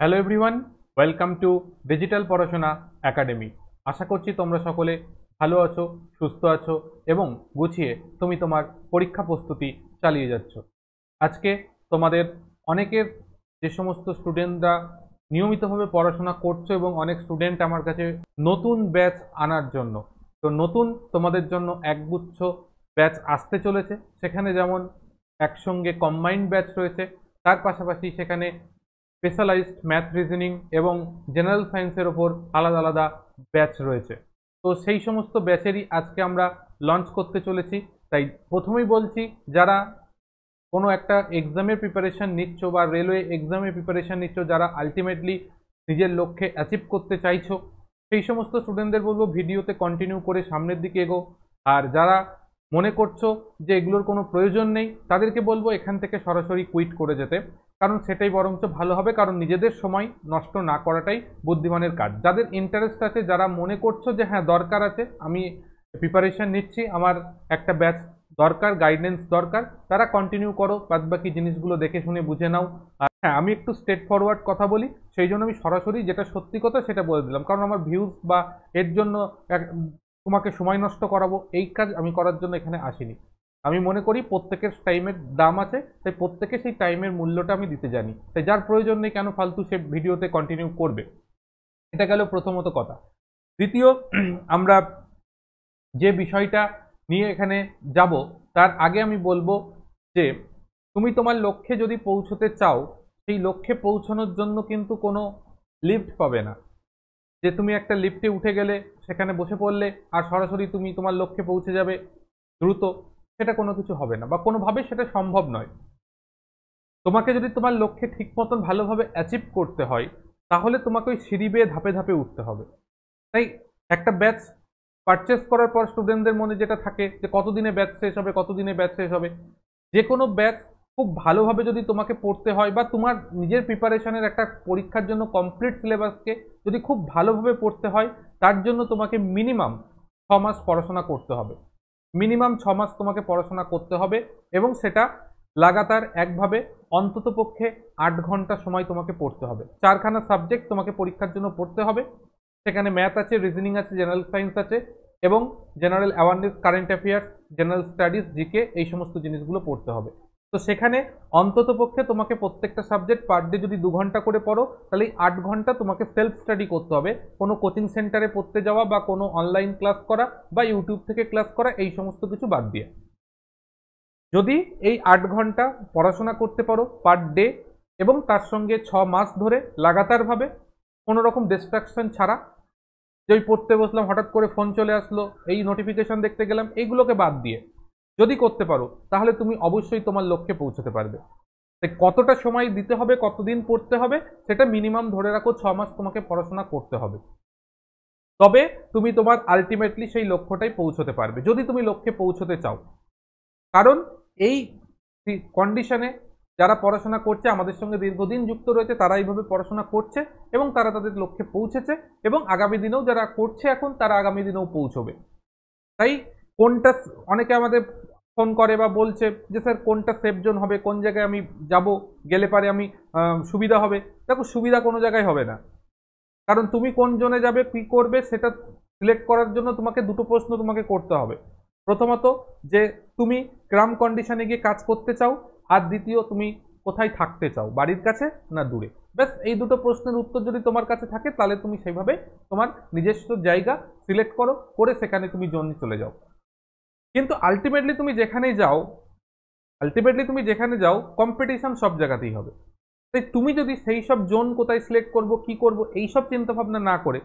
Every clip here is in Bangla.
hello everyone welcome to digital পড়াশোনা একাডেমি আশা করছি তোমরা সকলে ভালো আছো সুস্থ আছো এবং গুছিয়ে তুমি তোমার পরীক্ষা প্রস্তুতি চালিয়ে যাচ্ছ আজকে তোমাদের অনেকের যে সমস্ত স্টুডেন্টরা নিয়মিতভাবে পড়াশোনা করছো এবং অনেক স্টুডেন্ট আমার কাছে নতুন ব্যাচ আনার জন্য তো নতুন তোমাদের জন্য একগুচ্ছ ব্যাচ আসতে চলেছে সেখানে যেমন একসঙ্গে কম্বাইন্ড ব্যাচ রয়েছে তার পাশাপাশি সেখানে স্পেশালাইজড ম্যাথ রিজনিং এবং জেনারেল সায়েন্সের ওপর আলাদা আলাদা ব্যাচ রয়েছে তো সেই সমস্ত ব্যাচেরই আজকে আমরা লঞ্চ করতে চলেছি তাই প্রথমেই বলছি যারা কোনো একটা এক্সামের প্রিপারেশান নিচ্ছ বা রেলওয়ে এক্সামের প্রিপারেশান নিচ্ছ যারা আলটিমেটলি নিজের লক্ষ্যে অ্যাচিভ করতে চাইছো সেই সমস্ত স্টুডেন্টদের বলবো ভিডিওতে কন্টিনিউ করে সামনের দিকে এগো আর যারা মনে করছো যে এগুলোর কোনো প্রয়োজন নেই তাদেরকে বলবো এখান থেকে সরাসরি কুইট করে যেতে কারণ সেটাই বরঞ্চ ভালো হবে কারণ নিজেদের সময় নষ্ট না করাটাই বুদ্ধিমানের কাজ যাদের ইন্টারেস্ট আছে যারা মনে করছো যে হ্যাঁ দরকার আছে আমি প্রিপারেশান নিচ্ছি আমার একটা ব্যাচ দরকার গাইডেন্স দরকার তারা কন্টিনিউ করো বাদ বাকি জিনিসগুলো দেখে শুনে বুঝে নাও আর হ্যাঁ আমি একটু স্টেট ফরওয়ার্ড কথা বলি সেই জন্য আমি সরাসরি যেটা সত্যি কথা সেটা বলে দিলাম কারণ আমার ভিউজ বা এর জন্য তোমাকে সময় নষ্ট করাবো এই কাজ আমি করার জন্য এখানে আসিনি আমি মনে করি প্রত্যেকের টাইমের দাম আছে তাই প্রত্যেকে সেই টাইমের মূল্যটা আমি দিতে জানি তাই যার প্রয়োজন নেই কেন ফালতু সে ভিডিওতে কন্টিনিউ করবে এটা গেল প্রথমত কথা দ্বিতীয় আমরা যে বিষয়টা নিয়ে এখানে যাব তার আগে আমি বলবো যে তুমি তোমার লক্ষ্যে যদি পৌঁছতে চাও সেই লক্ষ্যে পৌঁছানোর জন্য কিন্তু কোনো লিফ্ট পাবে না যে তুমি একটা লিফটে উঠে গেলে সেখানে বসে পড়লে আর সরাসরি তুমি তোমার লক্ষ্যে পৌঁছে যাবে দ্রুত সেটা কোনো কিছু হবে না বা কোনোভাবে সেটা সম্ভব নয় তোমাকে যদি তোমার লক্ষ্যে ঠিক মতন ভালোভাবে অ্যাচিভ করতে হয় তাহলে তোমাকে ওই সিঁড়ি বেয়ে ধাপে ধাপে উঠতে হবে তাই একটা ব্যাচ পারচেস করার পর স্টুডেন্টদের মনে যেটা থাকে যে কতদিনে ব্যাচ শেষ হবে কতদিনে ব্যাচ শেষ হবে যে কোনো ব্যাচ খুব ভালোভাবে যদি তোমাকে পড়তে হয় বা তোমার নিজের প্রিপারেশনের একটা পরীক্ষার জন্য কমপ্লিট সিলেবাসকে যদি খুব ভালোভাবে পড়তে হয় তার জন্য তোমাকে মিনিমাম ছ মাস পড়াশোনা করতে হবে মিনিমাম ছ মাস তোমাকে পড়াশোনা করতে হবে এবং সেটা লাগাতার একভাবে অন্তত পক্ষে আট ঘন্টা সময় তোমাকে পড়তে হবে চারখানা সাবজেক্ট তোমাকে পরীক্ষার জন্য পড়তে হবে সেখানে ম্যাথ আছে রিজনিং আছে জেনারেল সায়েন্স আছে এবং general awareness current affairs general studies GK এই সমস্ত জিনিসগুলো পড়তে হবে তো সেখানে অন্তত পক্ষে তোমাকে প্রত্যেকটা সাবজেক্ট পার ডে যদি দু ঘন্টা করে পড়ো তাহলে এই আট ঘন্টা তোমাকে সেলফ স্টাডি করতে হবে কোনো কোচিং সেন্টারে পড়তে যাওয়া বা কোনো অনলাইন ক্লাস করা বা ইউটিউব থেকে ক্লাস করা এই সমস্ত কিছু বাদ দিয়ে যদি এই আট ঘন্টা পড়াশোনা করতে পারো পার ডে এবং তার সঙ্গে ছ মাস ধরে লাগাতারভাবে কোনো রকম ডিস্ট্রাকশন ছাড়া যে ওই পড়তে বসলাম হঠাৎ করে ফোন চলে আসলো এই নোটিফিকেশন দেখতে গেলাম এইগুলোকে বাদ দিয়ে যদি করতে পারো তাহলে তুমি অবশ্যই তোমার লক্ষ্যে পৌঁছতে পারবে তাই কতটা সময় দিতে হবে কতদিন পড়তে হবে সেটা মিনিমাম ধরে রাখো ছ মাস তোমাকে পড়াশোনা করতে হবে তবে তুমি তোমার আলটিমেটলি সেই লক্ষ্যটাই পৌঁছতে পারবে যদি তুমি লক্ষ্যে পৌঁছতে চাও কারণ এই কন্ডিশনে যারা পড়াশোনা করছে আমাদের সঙ্গে দীর্ঘদিন যুক্ত রয়েছে তারা এইভাবে পড়াশোনা করছে এবং তারা তাদের লক্ষ্যে পৌঁছেছে এবং আগামী দিনেও যারা করছে এখন তারা আগামী দিনেও পৌঁছবে তাই কোনটা অনেকে আমাদের ফোন করে বা বলছে যে স্যার কোনটা সেফ জোন হবে কোন জায়গায় আমি যাব গেলে পারে আমি সুবিধা হবে দেখো সুবিধা কোনো জায়গায় হবে না কারণ তুমি কোন জোনে যাবে কী করবে সেটা সিলেক্ট করার জন্য তোমাকে দুটো প্রশ্ন তোমাকে করতে হবে প্রথমত যে তুমি ক্রাম কন্ডিশনে গিয়ে কাজ করতে চাও আর দ্বিতীয় তুমি কোথায় থাকতে চাও বাড়ির কাছে না দূরে ব্যাস এই দুটো প্রশ্নের উত্তর যদি তোমার কাছে থাকে তাহলে তুমি সেইভাবে তোমার নিজস্ব জায়গা সিলেক্ট করো করে সেখানে তুমি জোন চলে যাও কিন্তু আলটিমেটলি তুমি যেখানেই যাও আলটিমেটলি তুমি যেখানে যাও কম্পিটিশন সব জায়গাতেই হবে তাই তুমি যদি সেই সব জোন কোথায় সিলেক্ট করবো কি করব এই সব চিন্তাভাবনা না করে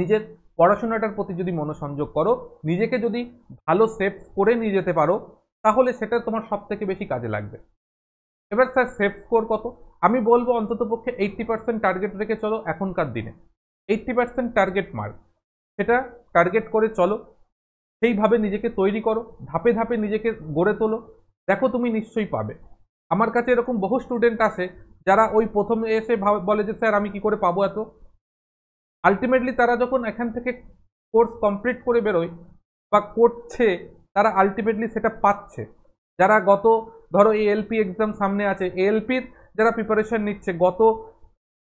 নিজের পড়াশোনাটার প্রতি যদি মনোসংযোগ করো নিজেকে যদি ভালো সেফ করে নিয়ে যেতে পারো তাহলে সেটা তোমার সব থেকে বেশি কাজে লাগবে এবার স্যার সেফ স্কোর কত আমি বলবো অন্তত পক্ষে এইট্টি পার্সেন্ট টার্গেট রেখে চলো এখনকার দিনে এইট্টি পার্সেন্ট টার্গেট মার্ক সেটা টার্গেট করে চলো সেইভাবে নিজেকে তৈরি করো ধাপে ধাপে নিজেকে গড়ে তোলো দেখো তুমি নিশ্চয়ই পাবে আমার কাছে এরকম বহু স্টুডেন্ট আসে যারা ওই প্রথম এসে বলে যে স্যার আমি কি করে পাবো এত আলটিমেটলি তারা যখন এখান থেকে কোর্স কমপ্লিট করে বেরোয় বা করছে তারা আলটিমেটলি সেটা পাচ্ছে যারা গত ধরো এই এলপি এক্সাম সামনে আছে এলপির যারা প্রিপারেশন নিচ্ছে গত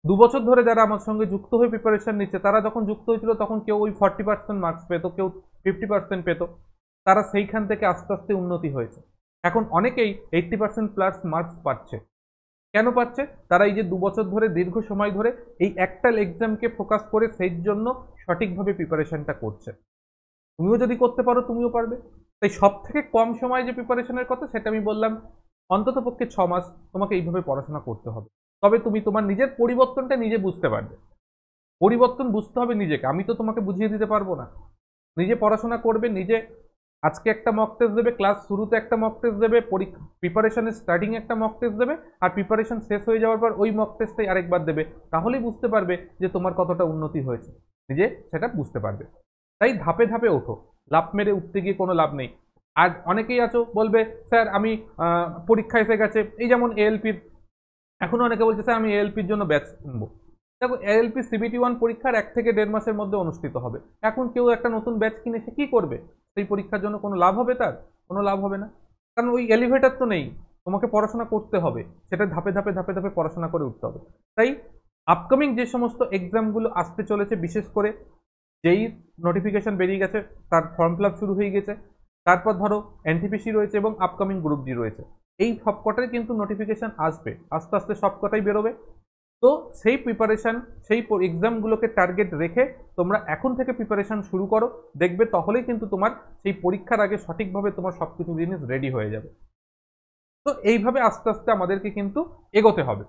দু বছর ধরে যারা আমার সঙ্গে যুক্ত হয়ে প্রিপারেশন নিচ্ছে তারা যখন যুক্ত হয়েছিল তখন কেউ ওই ফর্টি পার্সেন্ট মার্কস পেত কেউ ফিফটি পার্সেন্ট পেত তারা সেইখান থেকে আস্তে আস্তে উন্নতি হয়েছে এখন অনেকেই এইট্টি পার্সেন্ট প্লাস মার্কস পাচ্ছে কেন পাচ্ছে তারা এই যে দু বছর ধরে দীর্ঘ সময় ধরে এই একটা এক্সামকে ফোকাস করে সেই জন্য সঠিকভাবে প্রিপারেশনটা করছে তুমিও যদি করতে পারো তুমিও পারবে তাই সব থেকে কম সময় যে প্রিপারেশনের কথা সেটা আমি বললাম অন্তত পক্ষে ছ মাস তোমাকে এইভাবে পড়াশোনা করতে হবে তবে তুমি তোমার নিজের পরিবর্তনটা নিজে বুঝতে পারবে পরিবর্তন বুঝতে হবে নিজেকে আমি তো তোমাকে বুঝিয়ে দিতে পারবো না নিজে পড়াশোনা করবে নিজে আজকে একটা মক টেস্ট দেবে ক্লাস শুরুতে একটা মক টেস্ট দেবে পরীক্ষা প্রিপারেশনের স্টার্টিং একটা মক টেস্ট দেবে আর প্রিপারেশন শেষ হয়ে যাওয়ার পর ওই মক টেস্টটাই আরেকবার দেবে তাহলেই বুঝতে পারবে যে তোমার কতটা উন্নতি হয়েছে নিজে সেটা বুঝতে পারবে তাই ধাপে ধাপে ওঠো লাভ মেরে উঠতে গিয়ে কোনো লাভ নেই আর অনেকেই আছো বলবে স্যার আমি পরীক্ষা এসে গেছে এই যেমন এএলপির এখনও অনেকে বলছে স্যার আমি এএলপির জন্য ব্যাচ কিনবো দেখো এলপি সিবিটি ওয়ান পরীক্ষার এক থেকে দেড় মাসের মধ্যে অনুষ্ঠিত হবে এখন কেউ একটা নতুন ব্যাচ কিনে সে কী করবে সেই পরীক্ষার জন্য কোনো লাভ হবে তার কোনো লাভ হবে না কারণ ওই এলিভেটার তো নেই তোমাকে পড়াশোনা করতে হবে সেটা ধাপে ধাপে ধাপে ধাপে পড়াশোনা করে উঠতে হবে তাই আপকামিং যে সমস্ত এক্সামগুলো আসতে চলেছে বিশেষ করে যেই নোটিফিকেশান বেরিয়ে গেছে তার ফর্ম ফিল শুরু হয়ে গেছে তারপর ধরো এনটিপিসি রয়েছে এবং আপকামিং গ্রুপ ডি রয়েছে এই সব কটাই কিন্তু নোটিফিকেশান আসবে আস্তে আস্তে সব কটাই বেরোবে তো সেই প্রিপারেশান সেই এক্সামগুলোকে টার্গেট রেখে তোমরা এখন থেকে প্রিপারেশান শুরু করো দেখবে তাহলেই কিন্তু তোমার সেই পরীক্ষার আগে সঠিকভাবে তোমার সব কিছু জিনিস রেডি হয়ে যাবে তো এইভাবে আস্তে আস্তে আমাদেরকে কিন্তু এগোতে হবে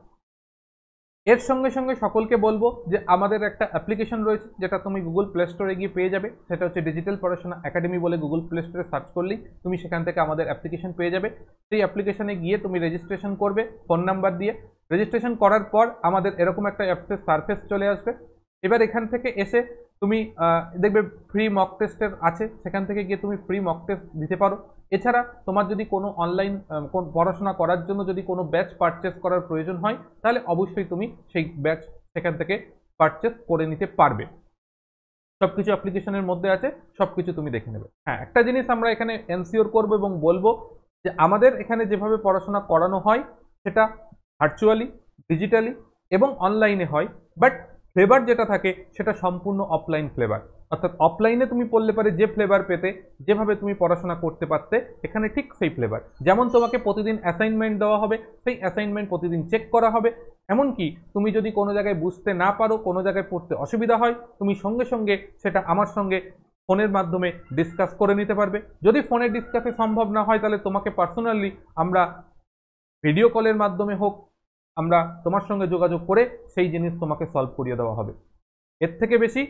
এর সঙ্গে সঙ্গে সকলকে বলবো যে আমাদের একটা অ্যাপ্লিকেশন রয়েছে যেটা তুমি গুগল প্লে স্টোরে গিয়ে পেয়ে যাবে সেটা হচ্ছে ডিজিটাল পড়াশোনা একাডেমি বলে গুগল প্লে স্টোরে সার্চ করলেই তুমি সেখান থেকে আমাদের অ্যাপ্লিকেশন পেয়ে যাবে সেই অ্যাপ্লিকেশনে গিয়ে তুমি রেজিস্ট্রেশন করবে ফোন নাম্বার দিয়ে রেজিস্ট্রেশন করার পর আমাদের এরকম একটা অ্যাপসের সারফেস চলে আসবে এবার এখান থেকে এসে তুমি দেখবে ফ্রি মক টেস্টের আছে সেখান থেকে গিয়ে তুমি ফ্রি মক টেস্ট দিতে পারো এছাড়া তোমার যদি কোনো অনলাইন কোন পড়াশোনা করার জন্য যদি কোনো ব্যাচ পারচেস করার প্রয়োজন হয় তাহলে অবশ্যই তুমি সেই ব্যাচ সেখান থেকে পারচেস করে নিতে পারবে সব কিছু অ্যাপ্লিকেশনের মধ্যে আছে সব কিছু তুমি দেখে নেবে হ্যাঁ একটা জিনিস আমরা এখানে এনসিওর করব এবং বলবো যে আমাদের এখানে যেভাবে পড়াশোনা করানো হয় সেটা ভার্চুয়ালি ডিজিটালি এবং অনলাইনে হয় বাট ফ্লেভার যেটা থাকে সেটা সম্পূর্ণ অফলাইন ফ্লেভার অর্থাৎ অফলাইনে তুমি পড়লে পারে যে ফ্লেভার পেতে যেভাবে তুমি পড়াশোনা করতে পারতে এখানে ঠিক সেই ফ্লেভার যেমন তোমাকে প্রতিদিন অ্যাসাইনমেন্ট দেওয়া হবে সেই অ্যাসাইনমেন্ট প্রতিদিন চেক করা হবে এমনকি তুমি যদি কোনো জায়গায় বুঝতে না পারো কোনো জায়গায় পড়তে অসুবিধা হয় তুমি সঙ্গে সঙ্গে সেটা আমার সঙ্গে ফোনের মাধ্যমে ডিসকাস করে নিতে পারবে যদি ফোনে ডিসকাসে সম্ভব না হয় তাহলে তোমাকে পার্সোনালি আমরা ভিডিও কলের মাধ্যমে হোক আমরা তোমার সঙ্গে যোগাযোগ করে সেই জিনিস তোমাকে সলভ করিয়ে দেওয়া হবে এর থেকে বেশি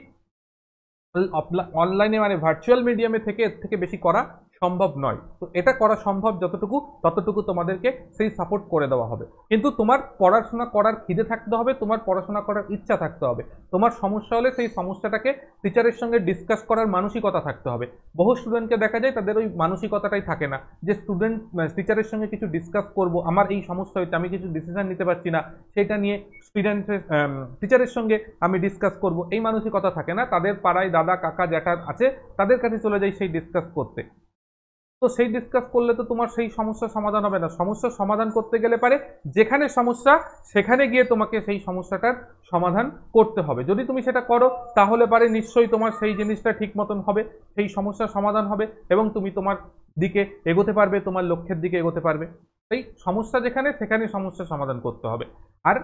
অনলাইনে মানে ভার্চুয়াল মিডিয়ামে থেকে এর থেকে বেশি করা সম্ভব নয় তো এটা করা সম্ভব যতটুকু ততটুকু তোমাদেরকে সেই সাপোর্ট করে দেওয়া হবে কিন্তু তোমার পড়াশোনা করার খিদে থাকতে হবে তোমার পড়াশোনা করার ইচ্ছা থাকতে হবে তোমার সমস্যা হলে সেই সমস্যাটাকে টিচারের সঙ্গে ডিসকাস করার মানসিকতা থাকতে হবে বহু স্টুডেন্টকে দেখা যায় তাদের ওই মানসিকতাটাই থাকে না যে স্টুডেন্ট টিচারের সঙ্গে কিছু ডিসকাস করব আমার এই সমস্যা হয়েছে আমি কিছু ডিসিশন নিতে পারছি না সেটা নিয়ে স্টুডেন্টের টিচারের সঙ্গে আমি ডিসকাস করব এই মানসিকতা থাকে না তাদের পাড়ায় দাদা কাকা যেটা আছে তাদের কাছে চলে যায় সেই ডিসকাস করতে তো সেই ডিসকাস করলে তো তোমার সেই সমস্যা সমাধান হবে না সমস্যা সমাধান করতে গেলে পারে যেখানে সমস্যা সেখানে গিয়ে তোমাকে সেই সমস্যাটার সমাধান করতে হবে যদি তুমি সেটা করো তাহলে পারে নিশ্চয়ই তোমার সেই জিনিসটা ঠিক মতন হবে সেই সমস্যার সমাধান হবে এবং তুমি তোমার দিকে এগোতে পারবে তোমার লক্ষ্যের দিকে এগোতে পারবে সেই সমস্যা যেখানে সেখানে সমস্যা সমাধান করতে হবে আর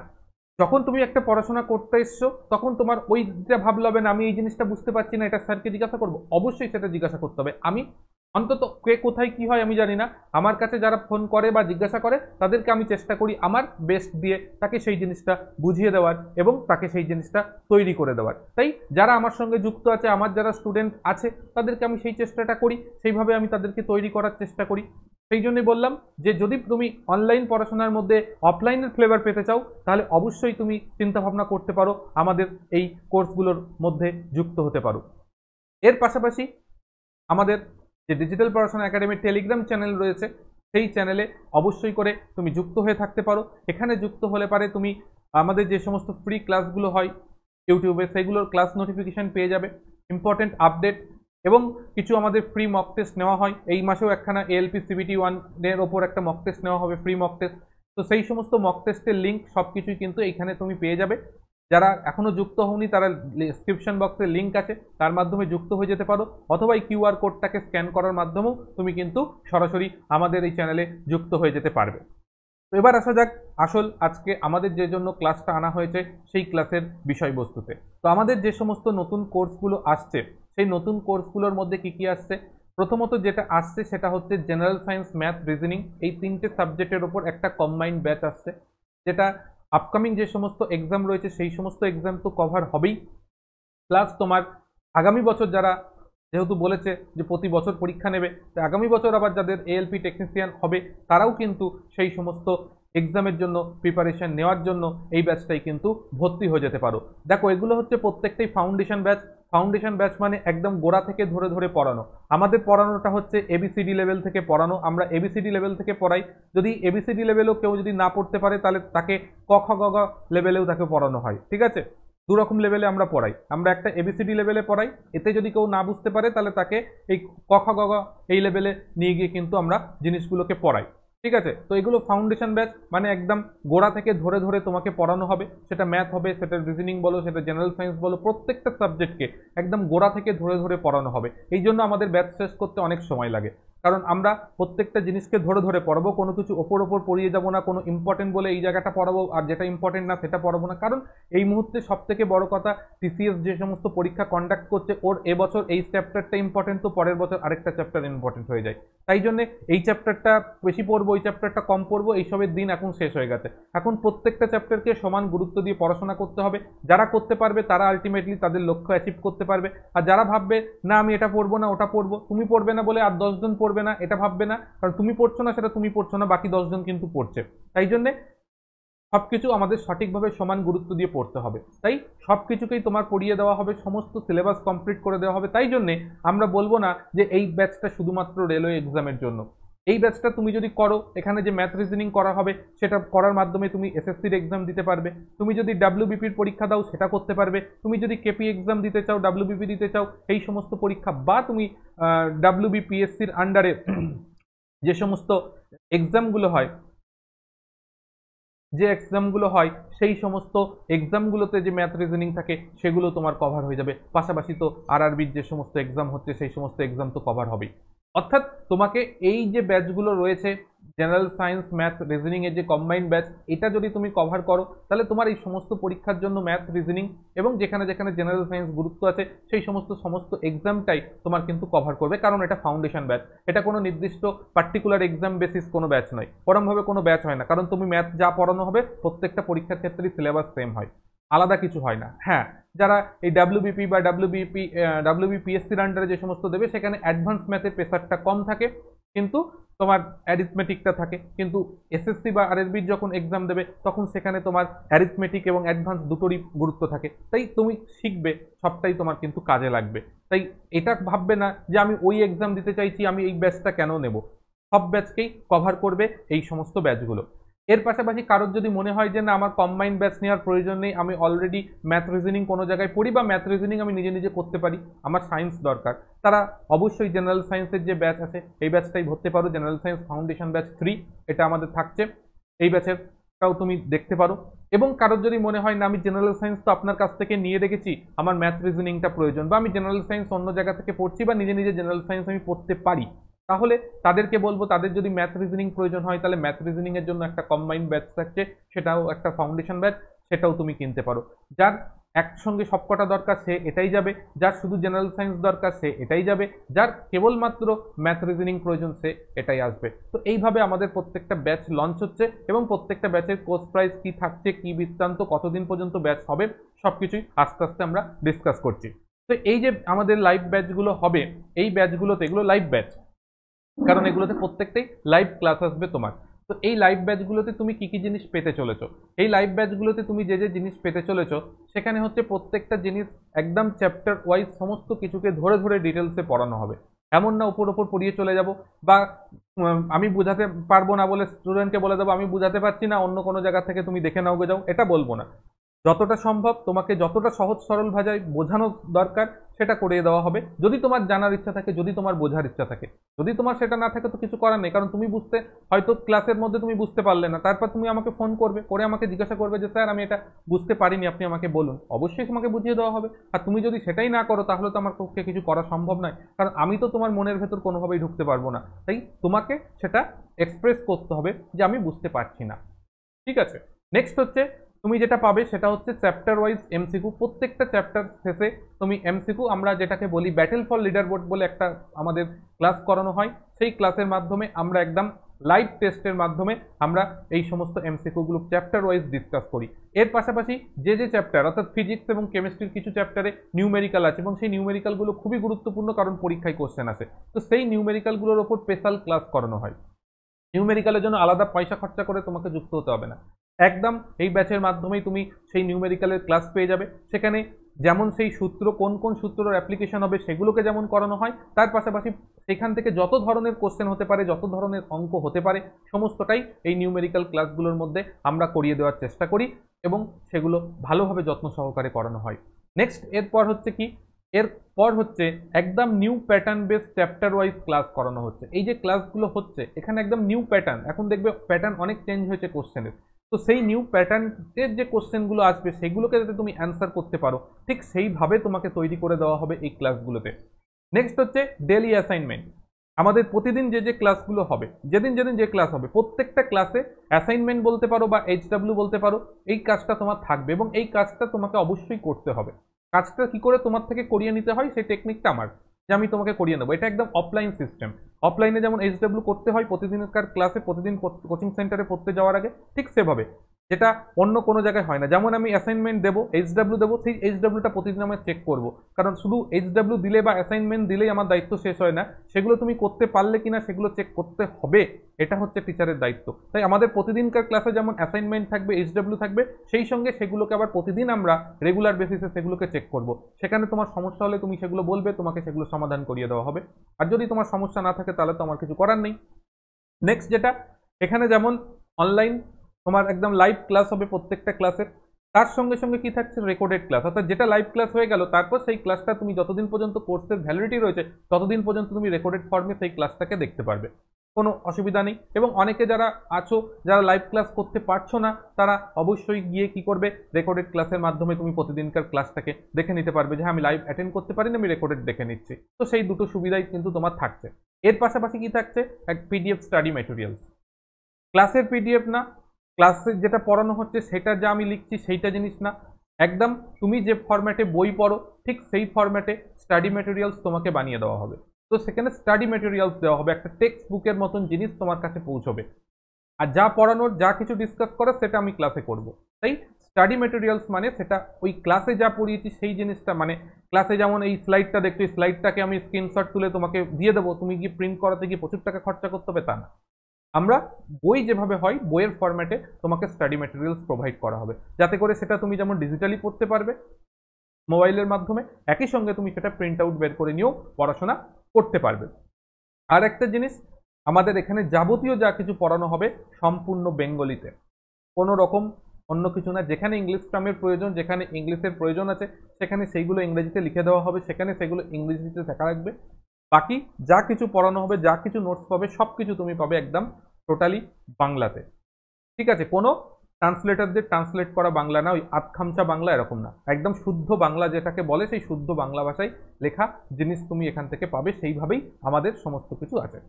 যখন তুমি একটা পড়াশোনা করতে এসছো তখন তোমার ওইটা ভাবলো হবে না আমি এই জিনিসটা বুঝতে পারছি না এটা স্যারকে জিজ্ঞাসা করবো অবশ্যই সেটা জিজ্ঞাসা করতে হবে আমি অন্তত কে কোথায় কি হয় আমি জানি না আমার কাছে যারা ফোন করে বা জিজ্ঞাসা করে তাদেরকে আমি চেষ্টা করি আমার বেস্ট দিয়ে তাকে সেই জিনিসটা বুঝিয়ে দেওয়ার এবং তাকে সেই জিনিসটা তৈরি করে দেওয়ার তাই যারা আমার সঙ্গে যুক্ত আছে আমার যারা স্টুডেন্ট আছে তাদেরকে আমি সেই চেষ্টাটা করি সেইভাবে আমি তাদেরকে তৈরি করার চেষ্টা করি সেই জন্যই বললাম যে যদি তুমি অনলাইন পড়াশোনার মধ্যে অফলাইনের ফ্লেভার পেতে চাও তাহলে অবশ্যই তুমি চিন্তাভাবনা করতে পারো আমাদের এই কোর্সগুলোর মধ্যে যুক্ত হতে পারো এর পাশাপাশি আমাদের যে ডিজিটাল পড়াশোনা একাডেমির টেলিগ্রাম চ্যানেল রয়েছে সেই চ্যানেলে অবশ্যই করে তুমি যুক্ত হয়ে থাকতে পারো এখানে যুক্ত হলে পারে তুমি আমাদের যে সমস্ত ফ্রি ক্লাসগুলো হয় ইউটিউবে সেইগুলোর ক্লাস নোটিফিকেশান পেয়ে যাবে ইম্পর্টেন্ট আপডেট এবং কিছু আমাদের ফ্রি মক টেস্ট নেওয়া হয় এই মাসেও একখানা এএলপি সিবিটি ওয়ানের ওপর একটা মক টেস্ট নেওয়া হবে ফ্রি মক টেস্ট তো সেই সমস্ত মক টেস্টের লিঙ্ক সব কিছুই কিন্তু এইখানে তুমি পেয়ে যাবে যারা এখনও যুক্ত হওনি তারা ডিসক্রিপশন বক্সে লিঙ্ক আছে তার মাধ্যমে যুক্ত হয়ে যেতে পারো অথবা এই কিউআর কোডটাকে স্ক্যান করার মাধ্যমেও তুমি কিন্তু সরাসরি আমাদের এই চ্যানেলে যুক্ত হয়ে যেতে পারবে তো এবার আসা যাক আসল আজকে আমাদের যে জন্য ক্লাসটা আনা হয়েছে সেই ক্লাসের বিষয়বস্তুতে তো আমাদের যে সমস্ত নতুন কোর্সগুলো আসছে সেই নতুন কোর্সগুলোর মধ্যে কি কি আসছে প্রথমত যেটা আসছে সেটা হচ্ছে জেনারেল সায়েন্স ম্যাথ রিজনিং এই তিনটে সাবজেক্টের ওপর একটা কম্বাইন্ড ব্যাচ আসছে যেটা আপকামিং যে সমস্ত এক্সাম রয়েছে সেই সমস্ত এক্সাম তো কভার হবেই প্লাস তোমার আগামী বছর যারা যেহেতু বলেছে যে প্রতি বছর পরীক্ষা নেবে আগামী বছর আবার যাদের এএলপি টেকনিশিয়ান হবে তারাও কিন্তু সেই সমস্ত এক্সামের জন্য প্রিপারেশন নেওয়ার জন্য এই ব্যাচটাই কিন্তু ভর্তি হয়ে যেতে পারো দেখো এগুলো হচ্ছে প্রত্যেকটাই ফাউন্ডেশন ব্যাচ ফাউন্ডেশন ব্যাচ মানে একদম গোড়া থেকে ধরে ধরে পড়ানো আমাদের পড়ানোটা হচ্ছে এবিসিডি লেভেল থেকে পড়ানো আমরা এবিসিডি লেভেল থেকে পড়াই যদি এবিসিডি লেভেলও কেউ যদি না পড়তে পারে তাহলে তাকে কখ গগ লেভেলেও তাকে পড়ানো হয় ঠিক আছে দু রকম লেভেলে আমরা পড়াই আমরা একটা এবিসিডি লেভেলে পড়াই এতে যদি কেউ না বুঝতে পারে তাহলে তাকে এই কখ গগ এই লেভেলে নিয়ে গিয়ে কিন্তু আমরা জিনিসগুলোকে পড়াই ঠিক আছে তো এগুলো ফাউন্ডেশন ব্যাচ মানে একদম গোড়া থেকে ধরে ধরে তোমাকে পড়ানো হবে সেটা ম্যাথ হবে সেটা রিজনিং বলো সেটা জেনারেল সায়েন্স বলো প্রত্যেকটা সাবজেক্টকে একদম গোড়া থেকে ধরে ধরে পড়ানো হবে এই জন্য আমাদের ব্যাচ শেষ করতে অনেক সময় লাগে কারণ আমরা প্রত্যেকটা জিনিসকে ধরে ধরে পড়াবো কোনো কিছু ওপর ওপর পড়িয়ে যাবো না কোনো ইম্পর্টেন্ট বলে এই জায়গাটা পড়াবো আর যেটা ইম্পর্টেন্ট না সেটা পড়াবো না কারণ এই মুহূর্তে সব থেকে বড়ো কথা টিসিএস যে সমস্ত পরীক্ষা কন্ডাক্ট করছে ওর এবছর এই চ্যাপ্টারটা ইম্পর্টেন্ট তো পরের বছর আরেকটা চ্যাপ্টার ইম্পর্টেন্ট হয়ে যায় তাই জন্যে এই চ্যাপ্টারটা বেশি পড়বো এই চ্যাপ্টারটা কম পড়বো এইসবের দিন এখন শেষ হয়ে গেছে এখন প্রত্যেকটা চ্যাপ্টারকে সমান গুরুত্ব দিয়ে পড়াশোনা করতে হবে যারা করতে পারবে তারা আলটিমেটলি তাদের লক্ষ্য অ্যাচিভ করতে পারবে আর যারা ভাববে না আমি এটা পড়বো না ওটা পড়বো তুমি পড়বে না বলে আর দশজন পড়বে পড়বে না এটা ভাববে না কারণ তুমি পড়ছো না সেটা তুমি পড়ছো না বাকি দশজন কিন্তু পড়ছে তাই জন্যে সব কিছু আমাদের সঠিকভাবে সমান গুরুত্ব দিয়ে পড়তে হবে তাই সব কিছুকেই তোমার পড়িয়ে দেওয়া হবে সমস্ত সিলেবাস কমপ্লিট করে দেওয়া হবে তাই জন্যে আমরা বলবো না যে এই ব্যাচটা শুধুমাত্র রেলওয়ে এক্সামের জন্য এই ব্যাচটা তুমি যদি করো এখানে যে ম্যাথ রিজনিং করা হবে সেটা করার মাধ্যমে তুমি এসএসসির এক্সাম দিতে পারবে তুমি যদি ডাব্লিউবিপির পরীক্ষা দাও সেটা করতে পারবে তুমি যদি কেপি এক্সাম দিতে চাও ডাব্লিউবিপি দিতে চাও এই সমস্ত পরীক্ষা বা তুমি ডাব্লিউবিপিএসসির আন্ডারে যে সমস্ত এক্সামগুলো হয় যে এক্সামগুলো হয় সেই সমস্ত এক্সামগুলোতে যে ম্যাথ রিজনিং থাকে সেগুলো তোমার কভার হয়ে যাবে পাশাপাশি তো আরবির যে সমস্ত এক্সাম হচ্ছে সেই সমস্ত এক্সাম তো কভার হবেই অর্থাৎ তোমাকে এই যে ব্যাচগুলো রয়েছে জেনারেল সায়েন্স ম্যাথ রিজনিংয়ের যে কম্বাইন্ড ব্যাচ এটা যদি তুমি কভার করো তাহলে তোমার এই সমস্ত পরীক্ষার জন্য ম্যাথ রিজনিং এবং যেখানে যেখানে জেনারেল সায়েন্স গুরুত্ব আছে সেই সমস্ত সমস্ত এক্সামটাই তোমার কিন্তু কভার করবে কারণ এটা ফাউন্ডেশন ব্যাচ এটা কোনো নির্দিষ্ট পার্টিকুলার এক্সাম বেসিস কোনো ব্যাচ নয় পরমভাবে কোনো ব্যাচ হয় না কারণ তুমি ম্যাথ যা পড়ানো হবে প্রত্যেকটা পরীক্ষার ক্ষেত্রেই সিলেবাস সেম হয় আলাদা কিছু হয় না হ্যাঁ যারা এই ডাব্লিউবিপি বা ডাব্লিউবিপি ডাব্লিউবিপিএসসির আন্ডারে যে সমস্ত দেবে সেখানে অ্যাডভান্স ম্যাথে প্রেসারটা কম থাকে কিন্তু তোমার অ্যারিথমেটিকটা থাকে কিন্তু এসএসসি বা আরএসবির যখন এক্সাম দেবে তখন সেখানে তোমার অ্যারিথমেটিক এবং অ্যাডভান্স দুটোরই গুরুত্ব থাকে তাই তুমি শিখবে সবটাই তোমার কিন্তু কাজে লাগবে তাই এটা ভাববে না যে আমি ওই এক্সাম দিতে চাইছি আমি এই ব্যাচটা কেন নেব সব ব্যাচকেই কভার করবে এই সমস্ত ব্যাচগুলো এর পাশাপাশি কারোর যদি মনে হয় যে না আমার কম্বাইন্ড ব্যাচ নেওয়ার প্রয়োজন নেই আমি অলরেডি ম্যাথ রিজনিং কোনো জায়গায় পড়ি বা ম্যাথ রিজনিং আমি নিজে নিজে করতে পারি আমার সায়েন্স দরকার তারা অবশ্যই জেনারেল সায়েন্সের যে ব্যাচ আছে এই ব্যাচটাই ভরতে পারো general science foundation batch three এটা আমাদের থাকছে এই ব্যাচেরটাও তুমি দেখতে পারো এবং কারোর যদি মনে হয় না আমি জেনারেল সায়েন্স তো আপনার কাছ থেকে নিয়ে রেখেছি আমার ম্যাথ রিজনিংটা প্রয়োজন বা আমি জেনারেল সায়েন্স অন্য জায়গা থেকে পড়ছি বা নিজে নিজে জেনারেল সায়েন্স আমি পড়তে পারি তাহলে তাদেরকে বলবো তাদের যদি ম্যাথ রিজনিং প্রয়োজন হয় তাহলে ম্যাথ রিজনিং এর জন্য একটা কম্বাইন্ড ব্যাচ থাকছে সেটাও একটা ফাউন্ডেশন ব্যাচ সেটাও তুমি কিনতে পারো যার একসঙ্গে সবকটা দরকার সে এটাই যাবে যার শুধু জেনারেল সায়েন্স দরকার সে এটাই যাবে যার কেবলমাত্র ম্যাথ রিজনিং প্রয়োজন সে এটাই আসবে তো এইভাবে আমাদের প্রত্যেকটা ব্যাচ লঞ্চ হচ্ছে এবং প্রত্যেকটা ব্যাচের কোর্স প্রাইস কি থাকছে কি বৃত্তান্ত কতদিন পর্যন্ত ব্যাচ হবে সব কিছুই আস্তে আস্তে আমরা ডিসকাস করছি তো এই যে আমাদের লাইভ ব্যাচগুলো হবে এই ব্যাচগুলোতে এগুলো লাইভ ব্যাচ কারণ এগুলোতে প্রত্যেকটাই লাইভ ক্লাস আসবে তোমার তো এই লাইভ ব্যাচগুলোতে তুমি কি কি জিনিস পেতে চলেছো এই লাইভ ব্যাচগুলোতে তুমি যে যে জিনিস পেতে চলেছো সেখানে হচ্ছে প্রত্যেকটা জিনিস একদম চ্যাপ্টার ওয়াইজ সমস্ত কিছুকে ধরে ধরে ডিটেলসে পড়ানো হবে এমন না উপর ওপর পড়িয়ে চলে যাব বা আমি বোঝাতে পারবো না বলে স্টুডেন্টকে বলে দেবো আমি বোঝাতে পারছি না অন্য কোনো জায়গা থেকে তুমি দেখে নাও যাও এটা বলবো না যতটা সম্ভব তোমাকে যতটা সহজ সরল ভাজায় বোঝানো দরকার সেটা করিয়ে দেওয়া হবে যদি তোমার জানার ইচ্ছা থাকে যদি তোমার বোঝার ইচ্ছা থাকে যদি তোমার সেটা না থাকে তো কিছু করার নেই কারণ তুমি বুঝতে হয়তো ক্লাসের মধ্যে তুমি বুঝতে পারলে না তারপর তুমি আমাকে ফোন করবে করে আমাকে জিজ্ঞাসা করবে যে স্যার আমি এটা বুঝতে পারিনি আপনি আমাকে বলুন অবশ্যই তোমাকে বুঝিয়ে দেওয়া হবে আর তুমি যদি সেটাই না করো তাহলে তো আমার পক্ষে কিছু করা সম্ভব নয় কারণ আমি তো তোমার মনের ভেতর কোনোভাবেই ঢুকতে পারবো না তাই তোমাকে সেটা এক্সপ্রেস করতে হবে যে আমি বুঝতে পারছি না ঠিক আছে নেক্সট হচ্ছে তুমি যেটা পাবে সেটা হচ্ছে চ্যাপ্টার ওয়াইজ এমসিকু প্রত্যেকটা চ্যাপ্টার শেষে তুমি এমসিকু আমরা যেটাকে বলি ব্যাটেল ফর লিডার বোর্ড বলে একটা আমাদের ক্লাস করানো হয় সেই ক্লাসের মাধ্যমে আমরা একদম লাইভ টেস্টের মাধ্যমে আমরা এই সমস্ত এমসিকুগুলো চ্যাপ্টার ওয়াইজ ডিসকাস করি এর পাশাপাশি যে যে চ্যাপ্টার অর্থাৎ ফিজিক্স এবং কেমিস্ট্রির কিছু চ্যাপ্টারে নিউমেরিক্যাল আছে এবং সেই নিউমেরিক্যালগুলো খুবই গুরুত্বপূর্ণ কারণ পরীক্ষায় কোশ্চেন আছে তো সেই নিউমেরিক্যালগুলোর ওপর স্পেশাল ক্লাস করানো হয় নিউমেরিক্যালের জন্য আলাদা পয়সা খরচা করে তোমাকে যুক্ত হতে হবে না একদম এই ব্যাচের মাধ্যমেই তুমি সেই নিউমেরিক্যালের ক্লাস পেয়ে যাবে সেখানে যেমন সেই সূত্র কোন কোন সূত্রর অ্যাপ্লিকেশন হবে সেগুলোকে যেমন করানো হয় তার পাশাপাশি সেখান থেকে যত ধরনের কোশ্চেন হতে পারে যত ধরনের অঙ্ক হতে পারে সমস্তটাই এই নিউমেরিক্যাল ক্লাসগুলোর মধ্যে আমরা করিয়ে দেওয়ার চেষ্টা করি এবং সেগুলো ভালোভাবে যত্ন সহকারে করানো হয় নেক্সট এরপর হচ্ছে কি এরপর হচ্ছে একদম new pattern base chapter wise class করানো হচ্ছে এই যে ক্লাসগুলো হচ্ছে এখানে একদম নিউ প্যাটার্ন এখন দেখবে প্যাটার্ন অনেক চেঞ্জ হয়েছে কোশ্চেনের তো সেই নিউ প্যাটার্নের যে কোশ্চেনগুলো আসবে সেগুলোকে যাতে তুমি অ্যান্সার করতে পারো ঠিক সেইভাবে তোমাকে তৈরি করে দেওয়া হবে এই ক্লাসগুলোতে নেক্সট হচ্ছে ডেলি অ্যাসাইনমেন্ট আমাদের প্রতিদিন যে যে ক্লাসগুলো হবে যেদিন যেদিন যে ক্লাস হবে প্রত্যেকটা ক্লাসে অ্যাসাইনমেন্ট বলতে পারো বা এইচডাব্লিউ বলতে পারো এই কাজটা তোমার থাকবে এবং এই কাজটা তোমাকে অবশ্যই করতে হবে কাজটা কি করে তোমার থেকে করিয়ে নিতে হয় সেই টেকনিকটা আমার যে আমি তোমাকে করিয়ে নেবো এটা একদম অফলাইন সিস্টেম অফলাইনে যেমন এইচ ডাব্লিউ করতে হয় প্রতিদিনকার ক্লাসে প্রতিদিন কোচিং সেন্টারে পড়তে যাওয়ার আগে ঠিক সেভাবে যেটা অন্য কোনো জায়গায় হয় না যেমন আমি অ্যাসাইনমেন্ট দেবো এইচডাব্লিউ দেবো সেই এইচ এইচডাব্লিউটা প্রতিদিন আমি চেক করব কারণ শুধু এইচ এইচডাব্লিউ দিলে বা অ্যাসাইনমেন্ট দিলেই আমার দায়িত্ব শেষ হয় না সেগুলো তুমি করতে পারলে কি না সেগুলো চেক করতে হবে এটা হচ্ছে টিচারের দায়িত্ব তাই আমাদের প্রতিদিনকার ক্লাসে যেমন অ্যাসাইনমেন্ট থাকবে এইচ এইচডাব্লিউ থাকবে সেই সঙ্গে সেগুলোকে আবার প্রতিদিন আমরা রেগুলার বেসিসে সেগুলোকে চেক করব সেখানে তোমার সমস্যা হলে তুমি সেগুলো বলবে তোমাকে সেগুলো সমাধান করিয়ে দেওয়া হবে আর যদি তোমার সমস্যা না থাকে তাহলে তো আমার কিছু করার নেই নেক্সট যেটা এখানে যেমন অনলাইন তোমার একদম লাইভ ক্লাস হবে প্রত্যেকটা ক্লাসের তার সঙ্গে সঙ্গে কি থাকছে রেকর্ডেড ক্লাস অর্থাৎ যেটা লাইভ ক্লাস হয়ে গেল তারপর সেই ক্লাসটা তুমি যতদিন পর্যন্ত কোর্সের ভ্যালিডিটি রয়েছে ততদিন পর্যন্ত তুমি রেকর্ডেড ফর্মে সেই ক্লাসটাকে দেখতে পারবে কোনো অসুবিধা নেই এবং অনেকে যারা আছো যারা লাইভ ক্লাস করতে পারছো না তারা অবশ্যই গিয়ে কি করবে রেকর্ডেড ক্লাসের মাধ্যমে তুমি প্রতিদিনকার ক্লাসটাকে দেখে নিতে পারবে যে হ্যাঁ, আমি লাইভ অ্যাটেন্ড করতে পারি না আমি রেকর্ডেড দেখে নিচ্ছি তো সেই দুটো সুবিধাই কিন্তু তোমার থাকছে এর পাশাপাশি কি থাকছে এক পিডিএফ স্টাডি ম্যাটেরিয়ালস ক্লাসের পিডিএফ না ক্লাসে যেটা পড়ানো হচ্ছে সেটা যা আমি লিখছি সেইটা জিনিস না একদম তুমি যে ফরম্যাটে বই পড়ো ঠিক সেই ফরম্যাটে স্টাডি মেটেরিয়ালস তোমাকে বানিয়ে দেওয়া হবে তো সেখানে স্টাডি ম্যাটেরিয়ালস দেওয়া হবে একটা টেক্সট বুকের মতন জিনিস তোমার কাছে পৌঁছবে আর যা পড়ানোর যা কিছু ডিসকাস করে সেটা আমি ক্লাসে করব তাই স্টাডি মেটেরিয়ালস মানে সেটা ওই ক্লাসে যা পড়িয়েছি সেই জিনিসটা মানে ক্লাসে যেমন এই স্লাইডটা দেখতে স্লাইডটাকে আমি স্ক্রিনশট তুলে তোমাকে দিয়ে দেবো তুমি গিয়ে প্রিন্ট করাতে গিয়ে প্রচুর টাকা খরচা করতে হবে তা না আমরা বই যেভাবে হয় বইয়ের ফরম্যাটে তোমাকে স্টাডি ম্যাটেরিয়ালস প্রোভাইড করা হবে যাতে করে সেটা তুমি যেমন ডিজিটালি পড়তে পারবে মোবাইলের মাধ্যমে একই সঙ্গে তুমি সেটা প্রিন্ট আউট বের করে নিয়েও পড়াশোনা করতে পারবে আর একটা জিনিস আমাদের এখানে যাবতীয় যা কিছু পড়ানো হবে সম্পূর্ণ বেঙ্গলিতে কোনো রকম অন্য কিছু না যেখানে ইংলিশ টার্মের প্রয়োজন যেখানে ইংলিশের প্রয়োজন আছে সেখানে সেইগুলো ইংরেজিতে লিখে দেওয়া হবে সেখানে সেগুলো ইংরেজিতে দেখা রাখবে বাকি যা কিছু পড়ানো হবে যা কিছু নোটস পাবে সব কিছু তুমি পাবে একদম টোটালি বাংলাতে ঠিক আছে কোনো ট্রান্সলেটারদের ট্রান্সলেট করা বাংলা না ওই আতখামচা বাংলা এরকম না একদম শুদ্ধ বাংলা যেটাকে বলে সেই শুদ্ধ বাংলা ভাষায় লেখা জিনিস তুমি এখান থেকে পাবে সেইভাবেই আমাদের সমস্ত কিছু আছে